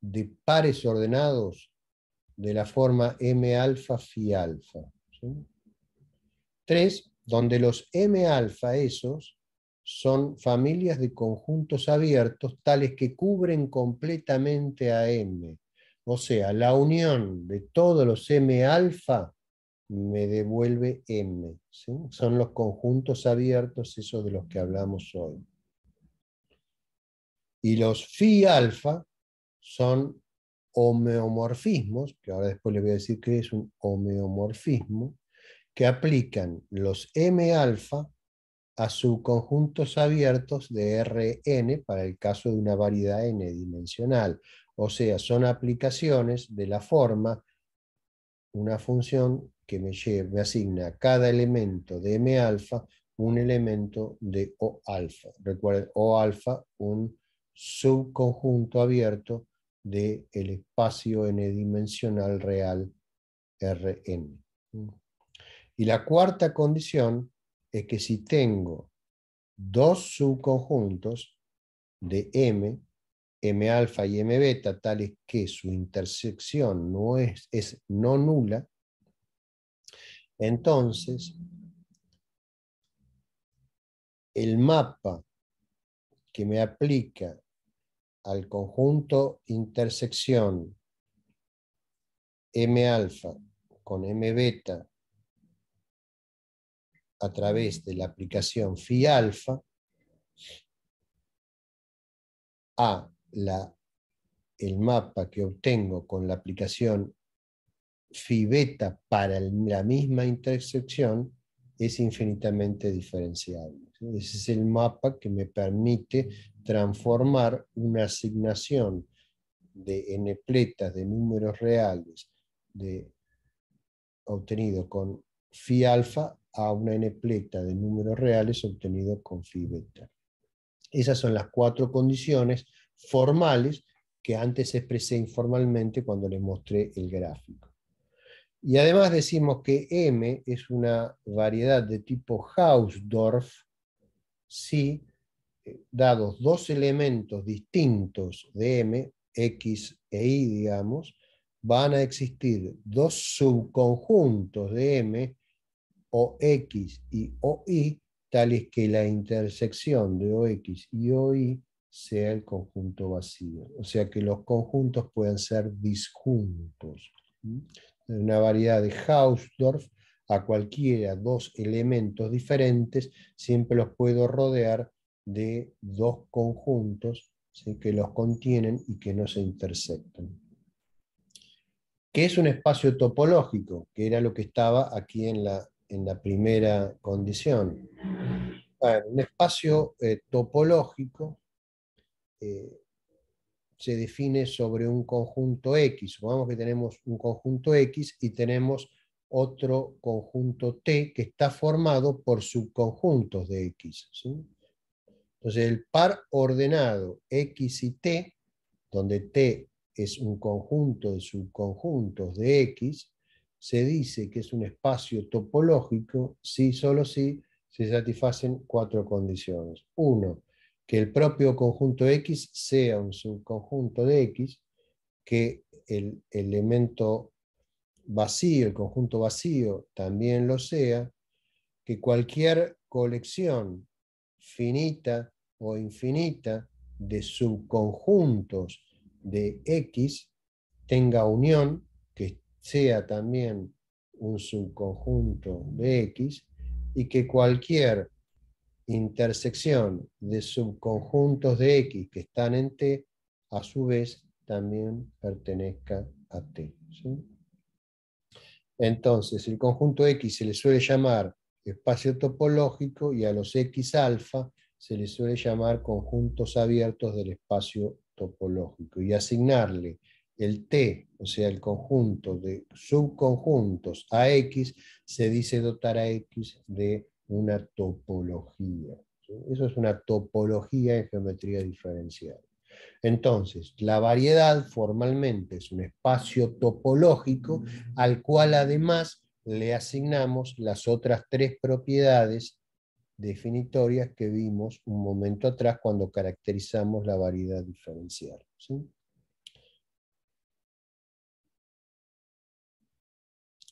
de pares ordenados de la forma M alfa phi alfa. Tres, donde los M alfa esos son familias de conjuntos abiertos tales que cubren completamente a M. O sea, la unión de todos los M alfa me devuelve M. Son los conjuntos abiertos esos de los que hablamos hoy. Y los phi alfa son homeomorfismos, que ahora después les voy a decir que es un homeomorfismo, que aplican los M-alfa a subconjuntos abiertos de Rn para el caso de una variedad n-dimensional. O sea, son aplicaciones de la forma, una función que me, me asigna a cada elemento de M-alfa un elemento de O-alfa. Recuerden, O-alfa, un subconjunto abierto del el espacio n-dimensional real Rn. Y la cuarta condición es que si tengo dos subconjuntos de M, M alfa y M beta, tales que su intersección no es, es no nula, entonces el mapa que me aplica al conjunto intersección M alfa con M beta a través de la aplicación phi alfa a la, el mapa que obtengo con la aplicación phi beta para la misma intersección es infinitamente diferenciable. Ese es el mapa que me permite transformar una asignación de n pletas de números reales de, obtenido con phi alfa a una n pleta de números reales obtenido con phi beta. Esas son las cuatro condiciones formales que antes expresé informalmente cuando les mostré el gráfico. Y además decimos que M es una variedad de tipo Hausdorff si eh, dados dos elementos distintos de M, X e Y, digamos, van a existir dos subconjuntos de M, o X y o Y, tales que la intersección de OX y OI sea el conjunto vacío. O sea que los conjuntos pueden ser disjuntos una variedad de Hausdorff a cualquiera dos elementos diferentes, siempre los puedo rodear de dos conjuntos que los contienen y que no se intersectan. ¿Qué es un espacio topológico, que era lo que estaba aquí en la, primera condición. un espacio eh, topológico eh, se define sobre un conjunto X. Supongamos que tenemos un conjunto X y tenemos otro conjunto T que está formado por subconjuntos de X. Entonces el par ordenado X y T, donde T es un conjunto de subconjuntos de X, se dice que es un espacio topológico si solo si se satisfacen cuatro condiciones. Uno, que el propio conjunto X sea un subconjunto de X, que el elemento vacío, el conjunto vacío también lo sea, que cualquier colección finita o infinita de subconjuntos de X tenga unión, que sea también un subconjunto de X, y que cualquier intersección de subconjuntos de X que están en T, a su vez también pertenezca a T. Entonces, el conjunto X se le suele llamar espacio topológico y a los X alfa se le suele llamar conjuntos abiertos del espacio topológico. Y asignarle el T, o sea, el conjunto de subconjuntos a X, se dice dotar a X de una topología. Eso es una topología en geometría diferencial. Entonces, la variedad formalmente es un espacio topológico al cual además le asignamos las otras tres propiedades definitorias que vimos un momento atrás cuando caracterizamos la variedad diferencial.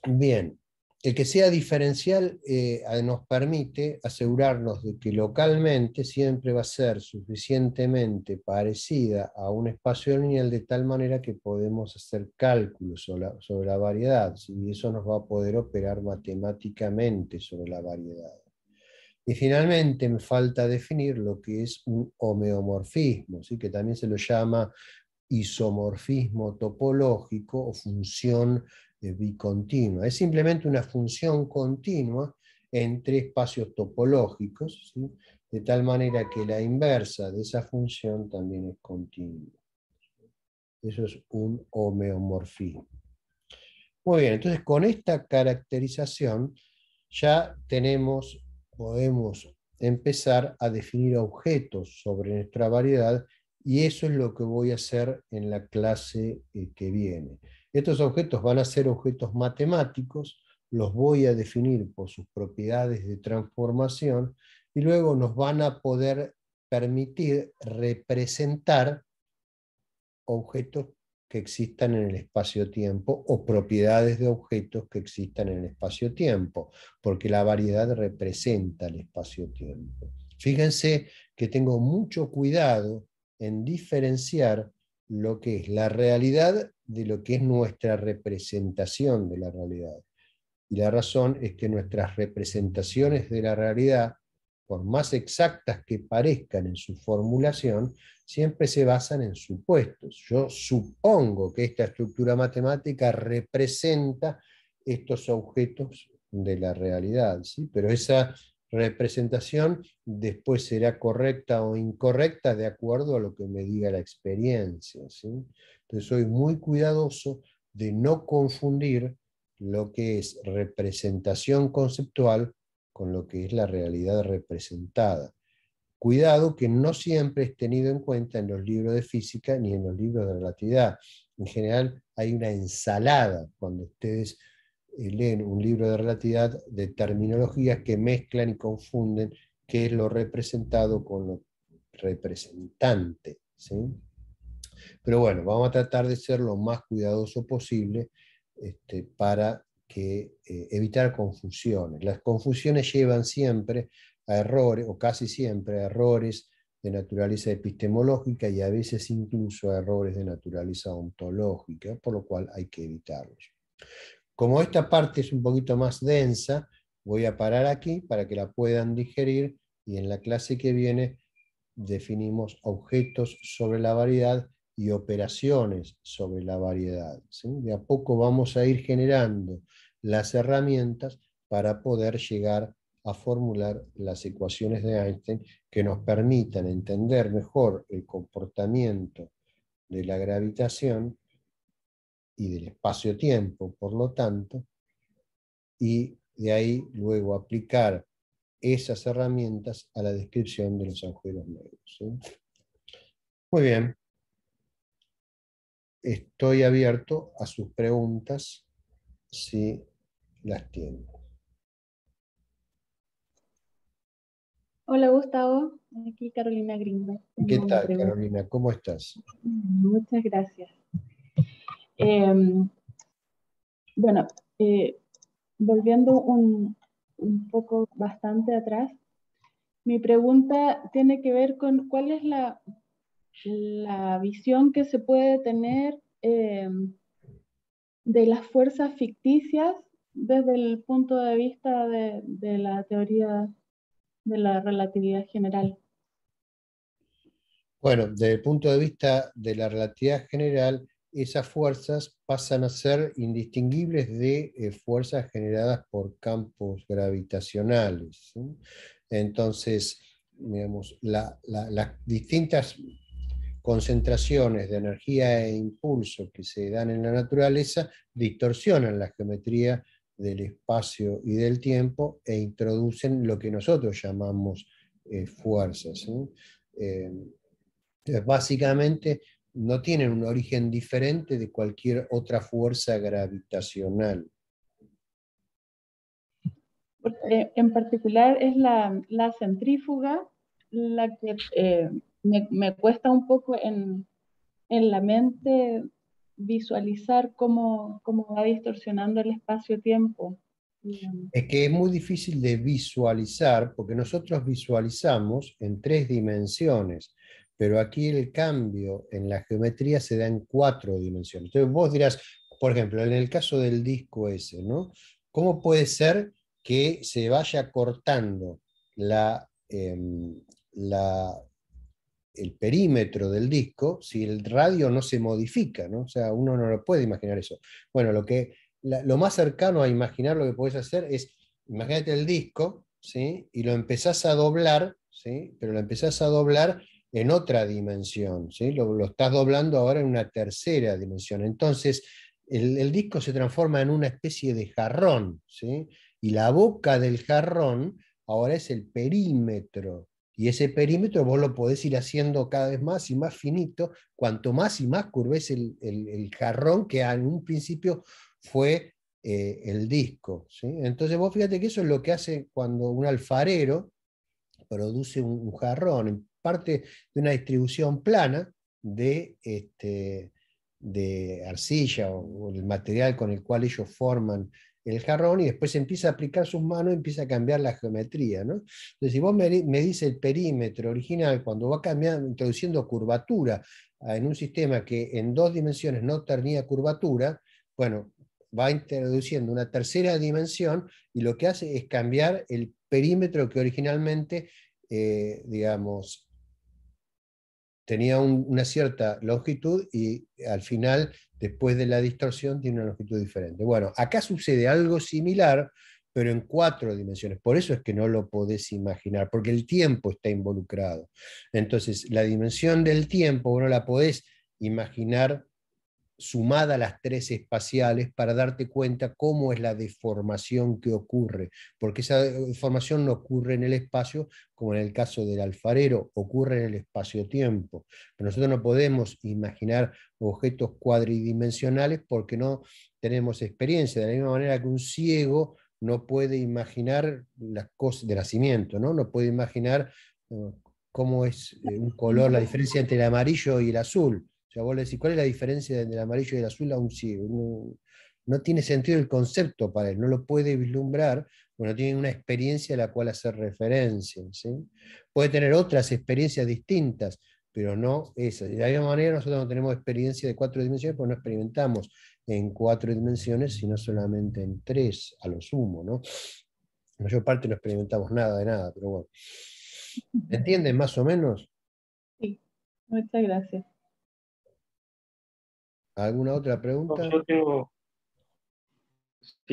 Bien, el que sea diferencial eh, nos permite asegurarnos de que localmente siempre va a ser suficientemente parecida a un espacio lineal de tal manera que podemos hacer cálculos sobre la, variedad y eso nos va a poder operar matemáticamente sobre la variedad. Y finalmente me falta definir lo que es un homeomorfismo, ¿sí? que también se lo llama isomorfismo topológico o función bicontinua. Es simplemente una función continua entre espacios topológicos, de tal manera que la inversa de esa función también es continua. Eso es un homeomorfismo. Muy bien, entonces con esta caracterización ya tenemos, podemos empezar a definir objetos sobre nuestra variedad y eso es lo que voy a hacer en la clase eh, que viene. Estos objetos van a ser objetos matemáticos, los voy a definir por sus propiedades de transformación y luego nos van a poder permitir representar objetos que existan en el espacio-tiempo o propiedades de objetos que existan en el espacio-tiempo, porque la variedad representa el espacio-tiempo. Fíjense que tengo mucho cuidado en diferenciar lo que es la realidad de lo que es nuestra representación de la realidad. Y la razón es que nuestras representaciones de la realidad, por más exactas que parezcan en su formulación, siempre se basan en supuestos. Yo supongo que esta estructura matemática representa estos objetos de la realidad, ¿sí? pero esa representación después será correcta o incorrecta de acuerdo a lo que me diga la experiencia. Entonces soy muy cuidadoso de no confundir lo que es representación conceptual con lo que es la realidad representada. Cuidado que no siempre es tenido en cuenta en los libros de física ni en los libros de relatividad. En general hay una ensalada cuando ustedes eh, leen un libro de relatividad de terminologías que mezclan y confunden qué es lo representado con lo representante. Pero bueno, vamos a tratar de ser lo más cuidadoso posible este, para que, eh, evitar confusiones. Las confusiones llevan siempre a errores, o casi siempre a errores de naturaleza epistemológica y a veces incluso a errores de naturaleza ontológica, por lo cual hay que evitarlos. Como esta parte es un poquito más densa, voy a parar aquí para que la puedan digerir y en la clase que viene definimos objetos sobre la variedad y operaciones sobre la variedad. De a poco vamos a ir generando las herramientas para poder llegar a formular las ecuaciones de Einstein que nos permitan entender mejor el comportamiento de la gravitación y del espacio-tiempo, por lo tanto, y de ahí luego aplicar esas herramientas a la descripción de los agujeros negros. Muy bien. Estoy abierto a sus preguntas si las tienen. Hola Gustavo, aquí Carolina Gringo. ¿Qué tal Carolina? ¿Cómo estás? Muchas gracias. Em, bueno, eh, volviendo un, poco bastante atrás, mi pregunta tiene que ver con cuál es la, visión que se puede tener em, de las fuerzas ficticias desde el punto de vista de la teoría de la relatividad general. Bueno, desde el punto de vista de la relatividad general, esas fuerzas pasan a ser indistinguibles de eh, fuerzas generadas por campos gravitacionales. Entonces, las distintas concentraciones de energía e impulso que se dan en la naturaleza distorsionan la geometría del espacio y del tiempo e introducen lo que nosotros llamamos eh, fuerzas. Eh, básicamente no tienen un origen diferente de cualquier otra fuerza gravitacional. Eh, en particular es la, centrífuga la que eh, me, cuesta un poco en, la mente visualizar cómo va distorsionando el espacio-tiempo. Es que es muy difícil de visualizar porque nosotros visualizamos en tres dimensiones pero aquí el cambio en la geometría se da en cuatro dimensiones. Entonces vos dirás, por ejemplo, en el caso del disco ese, ¿no? ¿Cómo puede ser que se vaya cortando la, em, el perímetro del disco si el radio no se modifica? ¿no? O sea, uno no lo puede imaginar eso. Bueno, lo, que, lo más cercano a imaginar lo que podés hacer es, imagínate el disco, ¿sí? Y lo empezás a doblar, ¿sí? Pero lo empezás a doblar en otra dimensión, ¿sí? lo, estás doblando ahora en una tercera dimensión. Entonces, el, disco se transforma en una especie de jarrón, y la boca del jarrón ahora es el perímetro, y ese perímetro vos lo podés ir haciendo cada vez más y más finito, cuanto más y más curves el, el, jarrón que en un principio fue eh, el disco. ¿sí? Entonces vos fíjate que eso es lo que hace cuando un alfarero produce un jarrón, parte de una distribución plana de, este, de arcilla o, el material con el cual ellos forman el jarrón y después empieza a aplicar sus manos, empieza a cambiar la geometría. Entonces, si vos me, me dice el perímetro original, cuando va cambiando, introduciendo curvatura en un sistema que en dos dimensiones no tenía curvatura, bueno, va introduciendo una tercera dimensión y lo que hace es cambiar el perímetro que originalmente, eh, digamos, tenía una cierta longitud y al final, después de la distorsión, tiene una longitud diferente. Bueno, acá sucede algo similar, pero en cuatro dimensiones. Por eso es que no lo podés imaginar, porque el tiempo está involucrado. Entonces, la dimensión del tiempo, bueno, la podés imaginar sumada a las tres espaciales para darte cuenta cómo es la deformación que ocurre, porque esa deformación no ocurre en el espacio, como en el caso del alfarero, ocurre en el espacio-tiempo. Pero nosotros no podemos imaginar objetos cuadridimensionales porque no tenemos experiencia, de la misma manera que un ciego no puede imaginar las cosas de nacimiento, ¿no? no puede imaginar eh, cómo es eh, un color, la diferencia entre el amarillo y el azul o sea, vos decís, ¿cuál es la diferencia entre el amarillo y el azul Aún un No, tiene sentido el concepto para él, no lo puede vislumbrar, no tiene una experiencia a la cual hacer referencia. Puede tener otras experiencias distintas, pero no esas. De la misma manera, nosotros no tenemos experiencia de cuatro dimensiones, porque no experimentamos en cuatro dimensiones, sino solamente en tres, a lo sumo. ¿no? La mayor parte no experimentamos nada de nada, pero bueno. ¿Entienden más o menos? Sí, muchas gracias. ¿Alguna otra pregunta? yo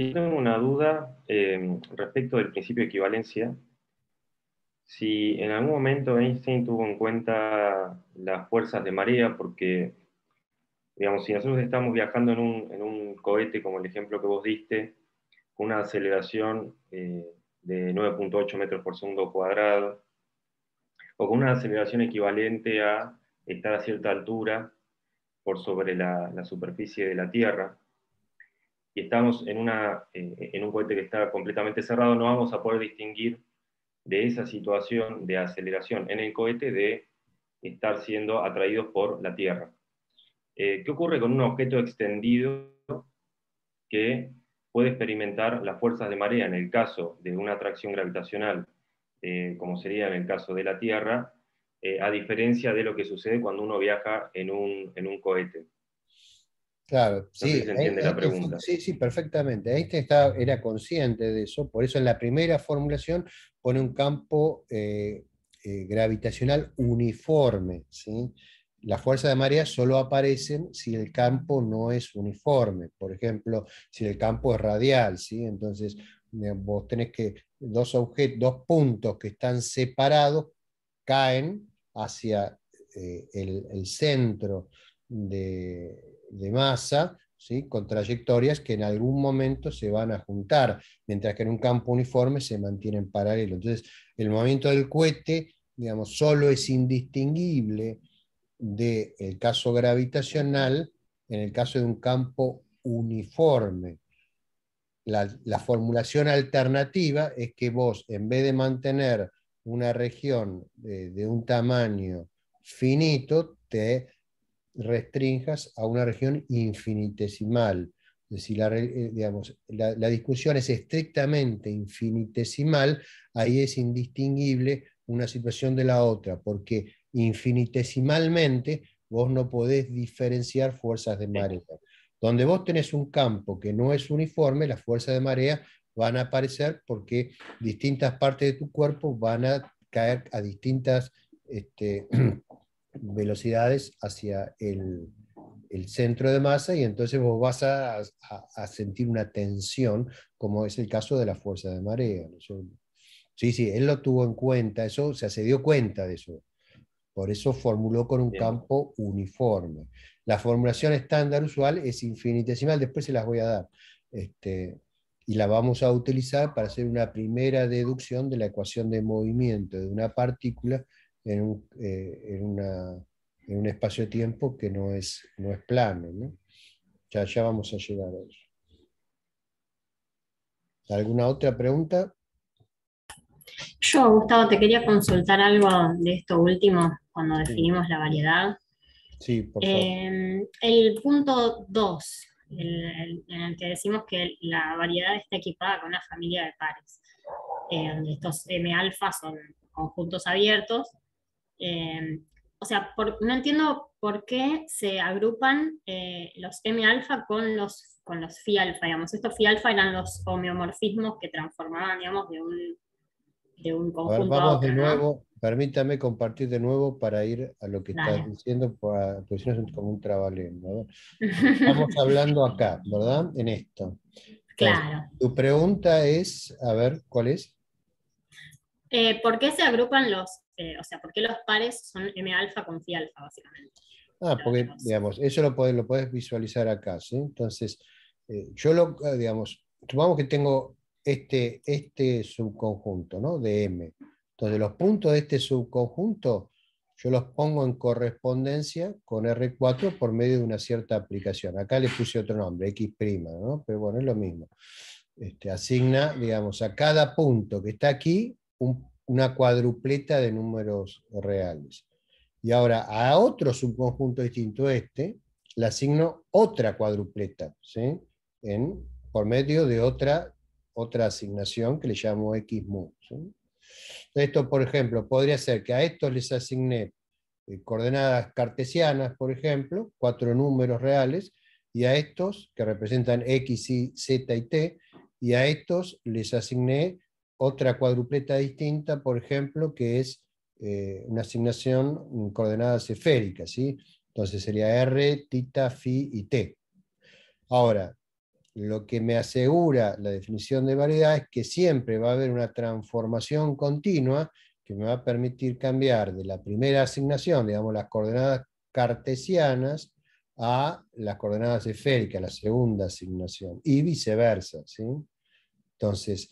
tengo, una duda em, respecto del principio de equivalencia. Si en algún momento Einstein tuvo en cuenta las fuerzas de marea, porque, digamos, si nosotros estamos viajando en un, cohete, como el ejemplo que vos diste, con una aceleración eh, de 9.8 metros por segundo cuadrado, o con una aceleración equivalente a estar a cierta altura, sobre la, superficie de la Tierra, y estamos eh, en, un cohete que está completamente cerrado, no vamos a poder distinguir de esa situación de aceleración en el cohete de estar siendo atraídos por la Tierra. Eh, ¿Qué ocurre con un objeto extendido que puede experimentar las fuerzas de marea en el caso de una atracción gravitacional, eh, como sería en el caso de la Tierra, eh, a diferencia de lo que sucede cuando uno viaja en un, cohete. Claro, sí, sí, sí, perfectamente. Einstein estaba, era consciente de eso, por eso en la primera formulación pone un campo eh, eh, gravitacional uniforme. ¿sí? Las fuerzas de marea solo aparecen si el campo no es uniforme, por ejemplo, si el campo es radial, ¿sí? entonces vos tenés que dos, objetos, dos puntos que están separados caen hacia eh, el, centro de, masa, con trayectorias que en algún momento se van a juntar, mientras que en un campo uniforme se mantienen paralelos. Entonces, el movimiento del cohete, digamos, solo es indistinguible del caso gravitacional en el caso de un campo uniforme. la formulación alternativa es que vos, en vez de mantener una región de, un tamaño finito, te restringas a una región infinitesimal. Si eh, la, la, discusión es estrictamente infinitesimal, ahí es indistinguible una situación de la otra, porque infinitesimalmente vos no podés diferenciar fuerzas de marea. Donde vos tenés un campo que no es uniforme, la fuerza de marea van a aparecer porque distintas partes de tu cuerpo van a caer a distintas este, velocidades hacia el, centro de masa y entonces vos vas a, sentir una tensión, como es el caso de la fuerza de marea. Sí, sí, él lo tuvo en cuenta, eso, o sea, se dio cuenta de eso. Por eso formuló con un campo uniforme. La formulación estándar usual es infinitesimal, después se las voy a dar. Este, y la vamos a utilizar para hacer una primera deducción de la ecuación de movimiento de una partícula en un, eh, en espacio-tiempo que no es, no es plano. Ya, ya vamos a llegar a ¿Alguna otra pregunta? Yo, Gustavo, te quería consultar algo de esto último, cuando definimos la variedad. Sí, por favor. Eh, el punto 2 en, el que decimos que la variedad está equipada con una familia de pares. Eh, donde estos M-alfa son conjuntos abiertos. Eh, o sea, no entiendo por qué se agrupan eh, los M-alfa con los, con los phi-alfa, digamos. Estos phi-alfa eran los homeomorfismos que transformaban, digamos, de un, de conjunto De nuevo permítame compartir de nuevo para ir a lo que estás diciendo, porque pues no es como un trabalén. Estamos hablando acá, ¿verdad? En esto. claro. Tu pregunta es, a ver, ¿cuál es? Eh, ¿Por qué se agrupan los, eh, o sea, por qué los pares son M alfa con phi alfa, básicamente? Ah, porque, digamos, eso lo puedes, lo visualizar acá, ¿sí? Entonces, eh, yo lo, digamos, supongamos que tengo este, este subconjunto, ¿no? De M. Entonces, los puntos de este subconjunto yo los pongo en correspondencia con R4 por medio de una cierta aplicación. Acá le puse otro nombre, X', ¿no? pero bueno, es lo mismo. Este, asigna, digamos, a cada punto que está aquí una cuadrupleta de números reales. Y ahora a otro subconjunto distinto a este, le asigno otra cuadrupleta, En, por medio de otra, otra asignación que le llamo X mu. Esto, por ejemplo, podría ser que a estos les asigné eh, coordenadas cartesianas, por ejemplo, cuatro números reales, y a estos, que representan X, Y, Z y T, y a estos les asigné otra cuadrupleta distinta, por ejemplo, que es eh, una asignación en mm, coordenadas esféricas, ¿sí? Entonces sería R, tita, phi y t. Ahora, lo que me asegura la definición de variedad es que siempre va a haber una transformación continua que me va a permitir cambiar de la primera asignación, digamos las coordenadas cartesianas, a las coordenadas esféricas, la segunda asignación, y viceversa. Entonces,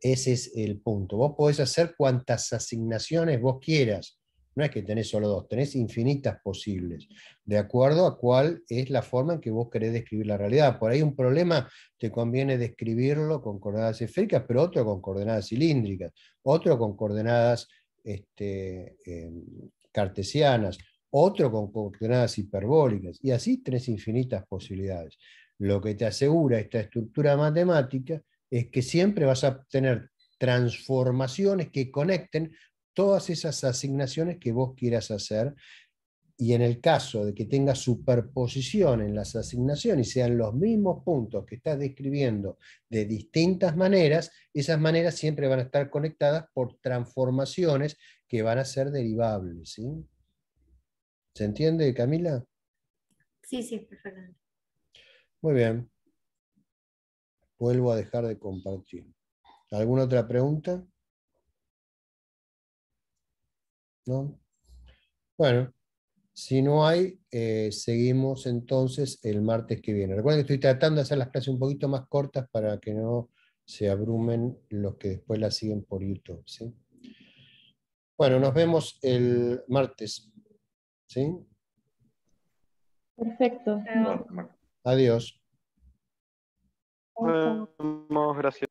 ese es el punto. Vos podés hacer cuantas asignaciones vos quieras, no es que tenés solo dos, tenés infinitas posibles, de acuerdo a cuál es la forma en que vos querés describir la realidad. Por ahí un problema te conviene describirlo con coordenadas esféricas, pero otro con coordenadas cilíndricas, otro con coordenadas este, em, cartesianas, otro con coordenadas hiperbólicas, y así tenés infinitas posibilidades. Lo que te asegura esta estructura matemática es que siempre vas a tener transformaciones que conecten todas esas asignaciones que vos quieras hacer. Y en el caso de que tenga superposición en las asignaciones y sean los mismos puntos que estás describiendo de distintas maneras, esas maneras siempre van a estar conectadas por transformaciones que van a ser derivables. ¿Se entiende, Camila? Sí, sí, perfectamente. Muy bien. Vuelvo a dejar de compartir. ¿Alguna otra pregunta? ¿no? Bueno, si no hay, eh, seguimos entonces el martes que viene. Recuerden que estoy tratando de hacer las clases un poquito más cortas para que no se abrumen los que después las siguen por YouTube. Bueno, nos vemos el martes. ¿sí? Perfecto. Adiós. gracias.